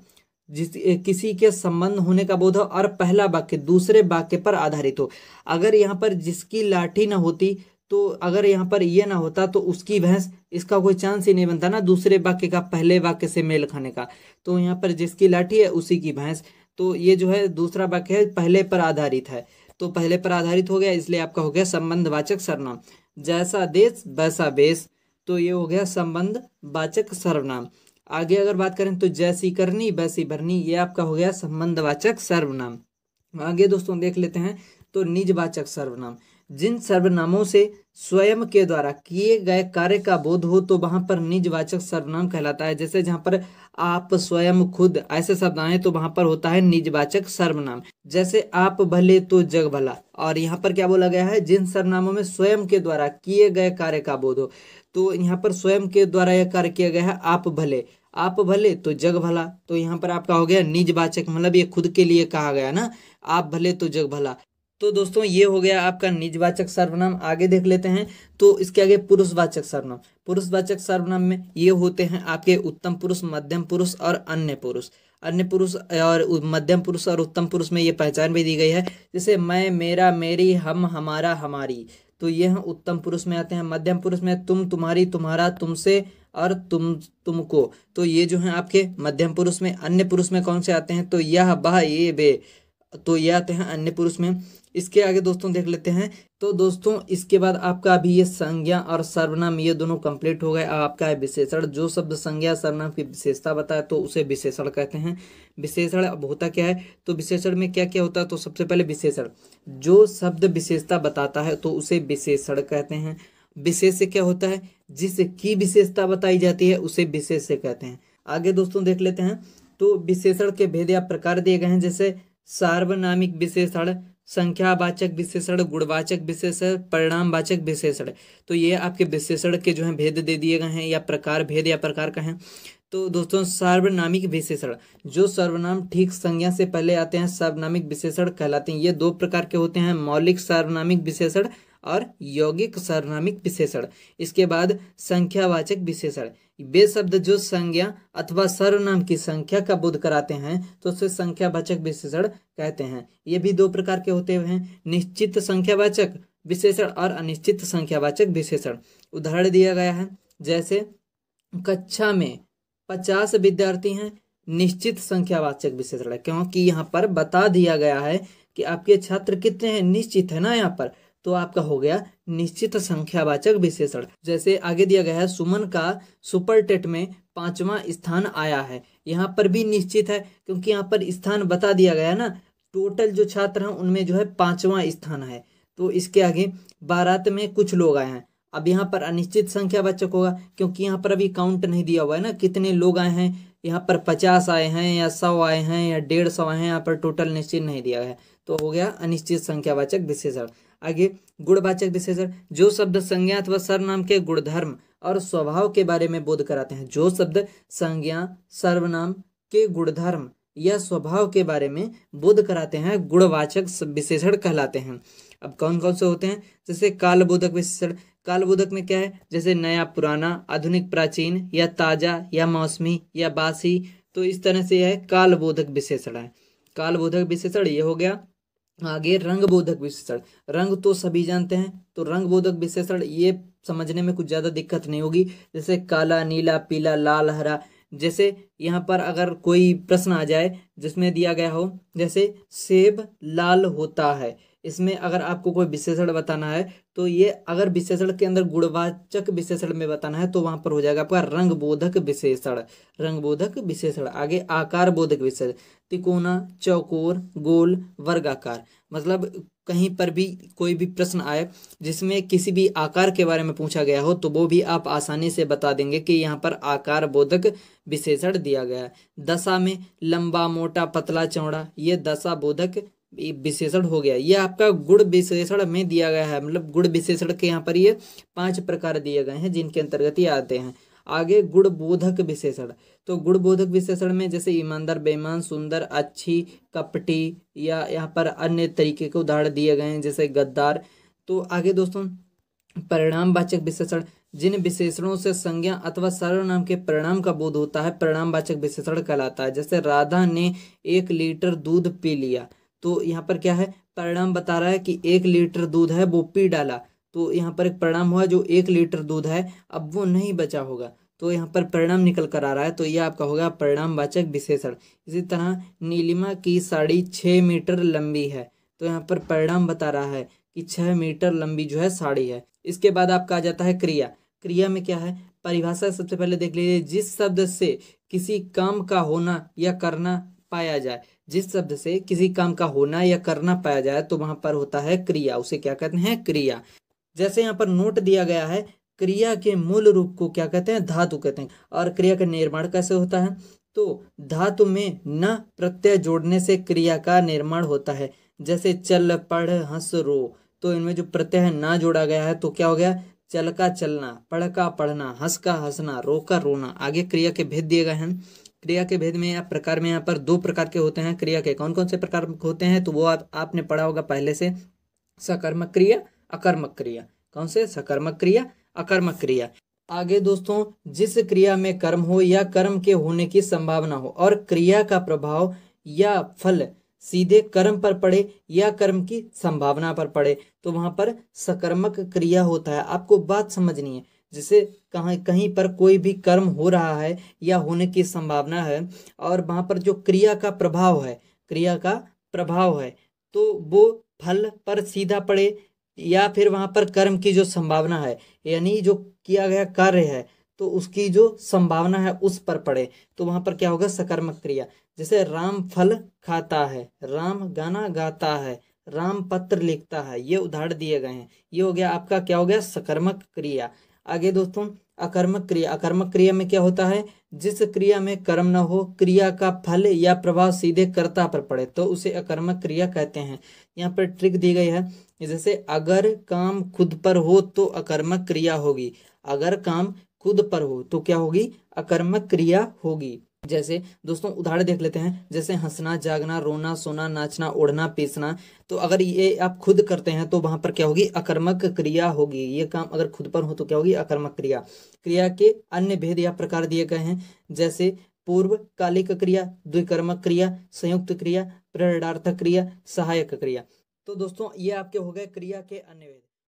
जिस किसी के संबंध होने का बोध हो और पहला वाक्य दूसरे वाक्य पर आधारित हो अगर यहाँ पर जिसकी लाठी ना होती तो अगर यहाँ पर ये ना होता तो उसकी भैंस इसका कोई चांस ही नहीं बनता ना दूसरे वाक्य का पहले वाक्य से मेल खाने का तो यहाँ पर जिसकी लाठी है उसी की भैंस तो ये जो है दूसरा वाक्य है पहले पर आधारित है तो पहले पर आधारित हो गया इसलिए आपका हो गया संबंधवाचक सर्वनाम जैसा देश वैसा बेस तो ये हो गया संबंध वाचक सर्वनाम आगे अगर बात करें तो जैसी करनी वैसी भरनी ये आपका हो गया संबंधवाचक सर्वनाम आगे दोस्तों देख लेते हैं तो निजवाचक सर्वनाम जिन सर्वनामों से स्वयं के द्वारा किए गए कार्य का बोध हो तो वहां पर निजवाचक सर्वनाम कहलाता है जैसे जहां पर आप स्वयं खुद ऐसे शब्द आए तो वहां पर होता है निजवाचक सर्वनाम जैसे आप भले तो जग भला और यहाँ पर क्या बोला गया है जिन सर्वनामों में स्वयं के द्वारा किए गए कार्य का बोध हो तो यहाँ पर स्वयं के द्वारा यह कार्य किया गया है आप भले आप भले तो जग भला तो यहाँ पर आपका हो गया निजवाचक मतलब ये खुद के लिए कहा गया ना आप भले तो जग भला तो दोस्तों ये हो गया आपका निजवाचक सर्वनाम आगे देख लेते हैं तो इसके आगे पुरुषवाचक सर्वनाम पुरुषवाचक सर्वनाम में ये होते हैं आपके उत्तम पुरुष मध्यम पुरुष और अन्य पुरुष अन्य पुरुष और मध्यम पुरुष और उत्तम पुरुष में ये पहचान भी दी गई है जैसे मैं मेरा मेरी हम हमारा हमारी तो ये हम उत्तम पुरुष में आते हैं मध्यम पुरुष में तुम तुम्हारी तुम्हारा तुमसे और तुम तुमको तो ये जो है आपके मध्यम पुरुष में अन्य पुरुष में कौन से आते हैं तो यह बह ये बे तो ये आते हैं अन्य पुरुष में इसके आगे दोस्तों देख लेते हैं तो दोस्तों इसके बाद आपका अभी ये संज्ञा और सर्वनाम ये दोनों कंप्लीट हो गए आपका है विशेषण जो शब्द संज्ञा सर्वनाम की विशेषता बताए तो उसे विशेषण कहते हैं विशेषण अब होता क्या है तो विशेषण में क्या क्या होता है तो सबसे पहले विशेषण जो शब्द विशेषता बताता है तो उसे विशेषण कहते हैं विशेष क्या होता है जिस की विशेषता बताई जाती है उसे विशेष से कहते हैं आगे दोस्तों देख लेते हैं तो विशेषण के भेद या प्रकार दिए गए हैं जैसे सार्वनामिक विशेषण संख्यावाचक विशेषण गुणवाचक विशेषण परिणामवाचक विशेषण तो ये आपके विशेषण के जो हैं भेद दे दिए गए हैं या प्रकार भेद या प्रकार का हैं तो दोस्तों सार्वनामिक विशेषण जो सर्वनाम ठीक संज्ञा से पहले आते हैं सार्वनामिक विशेषण कहलाते हैं ये दो प्रकार के होते हैं मौलिक सार्वनामिक विशेषण और यौगिक सार्वनामिक विशेषण इसके बाद संख्यावाचक विशेषण वे शब्द जो संज्ञा अथवा सर्वनाम की संख्या का बोध कराते हैं तो उसे संख्यावाचक विशेषण कहते हैं ये भी दो प्रकार के होते हुए हैं निश्चित संख्यावाचक विशेषण और अनिश्चित संख्यावाचक विशेषण उदाहरण दिया गया है जैसे कक्षा में पचास विद्यार्थी हैं निश्चित संख्यावाचक विशेषण है क्योंकि यहाँ पर बता दिया गया है कि आपके छात्र कितने हैं निश्चित है ना यहाँ पर तो आपका हो गया निश्चित संख्यावाचक विशेषण जैसे आगे दिया गया है सुमन का सुपर टेट में पांचवा स्थान आया है यहाँ पर भी निश्चित है क्योंकि यहाँ पर स्थान बता दिया गया है ना टोटल जो छात्र हैं उनमें जो है पांचवा स्थान है तो इसके आगे बारात में कुछ लोग आए हैं अब यहाँ पर अनिश्चित संख्यावाचक होगा क्योंकि यहाँ पर अभी काउंट नहीं दिया हुआ है ना कितने लोग आए हैं यहाँ पर पचास आए हैं या सौ आए हैं या डेढ़ सौ आए हैं यहाँ पर टोटल निश्चित नहीं दिया है तो हो गया अनिश्चित संख्यावाचक विशेषण आगे गुणवाचक विशेषण जो शब्द संज्ञा अथवा सर्वनाम के गुणधर्म और स्वभाव के बारे में बोध कराते हैं जो शब्द संज्ञा सर्वनाम के गुणधर्म या स्वभाव के बारे में बोध कराते हैं गुणवाचक विशेषण कहलाते हैं अब कौन कौन से होते हैं जैसे कालबोधक विशेषण कालबोधक में क्या है जैसे नया पुराना आधुनिक प्राचीन या ताजा या मौसमी या बासी तो इस तरह से यह कालबोधक विशेषण है कालबोधक विशेषण ये हो गया आगे रंग बोधक विशेषण रंग तो सभी जानते हैं तो रंग बोधक विशेषण ये समझने में कुछ ज़्यादा दिक्कत नहीं होगी जैसे काला नीला पीला लाल हरा जैसे यहाँ पर अगर कोई प्रश्न आ जाए जिसमें दिया गया हो जैसे सेब लाल होता है इसमें अगर आपको कोई विशेषण बताना है तो ये अगर विशेषण के अंदर गुणवाचक विशेषण में बताना है तो वहाँ पर हो जाएगा आपका रंगबोधक विशेषण रंगबोधक विशेषण आगे आकार बोधक विशेषण तिकोना चौकोर गोल वर्गाकार मतलब कहीं पर भी कोई भी प्रश्न आए जिसमें किसी भी आकार के बारे में पूछा गया हो तो वो भी आप आसानी से बता देंगे कि यहाँ पर आकार बोधक विशेषण दिया गया है दशा में लंबा मोटा पतला चौड़ा ये दशा बोधक विशेषण हो गया ये आपका गुण विशेषण में दिया गया है मतलब गुण विशेषण के यहाँ पर ये पांच प्रकार दिए गए हैं जिनके अंतर्गत ये आते हैं आगे गुणबोधक विशेषण तो गुणबोधक विशेषण में जैसे ईमानदार बेईमान सुंदर अच्छी कपटी या यहाँ पर अन्य तरीके के उदाहरण दिए गए हैं जैसे गद्दार तो आगे दोस्तों परिणामवाचक विशेषण जिन विशेषणों से संज्ञा अथवा सर्वनाम के परिणाम का बोध होता है परिणामवाचक विशेषण कहलाता है जैसे राधा ने एक लीटर दूध पी लिया तो यहाँ पर क्या है परिणाम बता रहा है कि एक लीटर दूध है वो पी डाला तो यहाँ पर एक परिणाम हुआ जो एक लीटर दूध है अब वो नहीं बचा होगा तो यहाँ पर परिणाम निकल कर आ रहा है तो ये आपका होगा परिणामवाचक विशेषण इसी तरह नीलिमा की साड़ी छः मीटर लंबी है तो यहाँ पर परिणाम बता रहा है कि छः मीटर लंबी जो है साड़ी है इसके बाद आपका आ जाता है क्रिया क्रिया में क्या है परिभाषा सबसे पहले देख लीजिए जिस शब्द से किसी काम का होना या करना पाया जाए जिस शब्द से किसी काम का होना या करना पाया जाए तो वहां पर होता है क्रिया उसे क्या कहते हैं क्रिया जैसे यहाँ पर नोट दिया गया है क्रिया के मूल रूप को क्या कहते हैं धातु कहते हैं और क्रिया का निर्माण कैसे होता है तो धातु में न प्रत्यय जोड़ने से क्रिया का निर्माण होता है जैसे चल पढ़ हंस रो तो इनमें जो प्रत्यय है ना जोड़ा गया है तो क्या हो गया चल का चलना पढ़ का पढ़ना हंस का हंसना रो का रोना आगे क्रिया के भेद दिए गए हैं क्रिया के भेद में या प्रकार में यहाँ पर दो प्रकार के होते हैं क्रिया के कौन कौन से प्रकार होते हैं तो वो आप, आपने पढ़ा होगा पहले से सकर्मक क्रिया अकर्मक क्रिया कौन से सकर्मक क्रिया अकर्मक क्रिया आगे दोस्तों जिस क्रिया में कर्म हो या कर्म के होने की संभावना हो और क्रिया का प्रभाव या फल सीधे कर्म पर पड़े या कर्म की संभावना पर पड़े तो वहां पर सकर्मक क्रिया होता है आपको बात समझनी है जिसे कहाँ कहीं पर कोई भी कर्म हो रहा है या होने की संभावना है और वहाँ पर जो क्रिया का प्रभाव है क्रिया का प्रभाव है तो वो फल पर सीधा पड़े या फिर वहाँ पर कर्म की जो संभावना है यानी जो किया गया कार्य है तो उसकी जो संभावना है उस पर पड़े तो वहाँ पर क्या होगा सकर्मक क्रिया जैसे राम फल खाता है राम गाना गाता है राम पत्र लिखता है ये उदाहरण दिए गए हैं ये हो गया आपका क्या हो गया सकर्मक क्रिया आगे दोस्तों अकर्मक क्रिया अकर्मक क्रिया में क्या होता है जिस क्रिया में कर्म न हो क्रिया का फल या प्रभाव सीधे कर्ता पर पड़े तो उसे अकर्मक क्रिया कहते हैं यहाँ पर ट्रिक दी गई है जैसे अगर काम खुद पर हो तो अकर्मक क्रिया होगी अगर काम खुद पर हो तो क्या होगी अकर्मक क्रिया होगी जैसे दोस्तों उदाहरण देख लेते हैं जैसे हंसना जागना रोना सोना नाचना ओढ़ना पीसना तो अगर ये आप खुद करते हैं तो वहां पर क्या होगी अकर्मक क्रिया होगी ये काम अगर खुद पर हो तो क्या होगी अकर्मक क्रिया क्रिया के अन्य भेद या प्रकार दिए गए हैं जैसे पूर्व कालिक क्रिया द्विकर्मक क्रिया संयुक्त क्रिया प्रेरणार्थक क्रिया सहायक क्रिया तो दोस्तों ये आपके हो गए क्रिया के अन्य भेद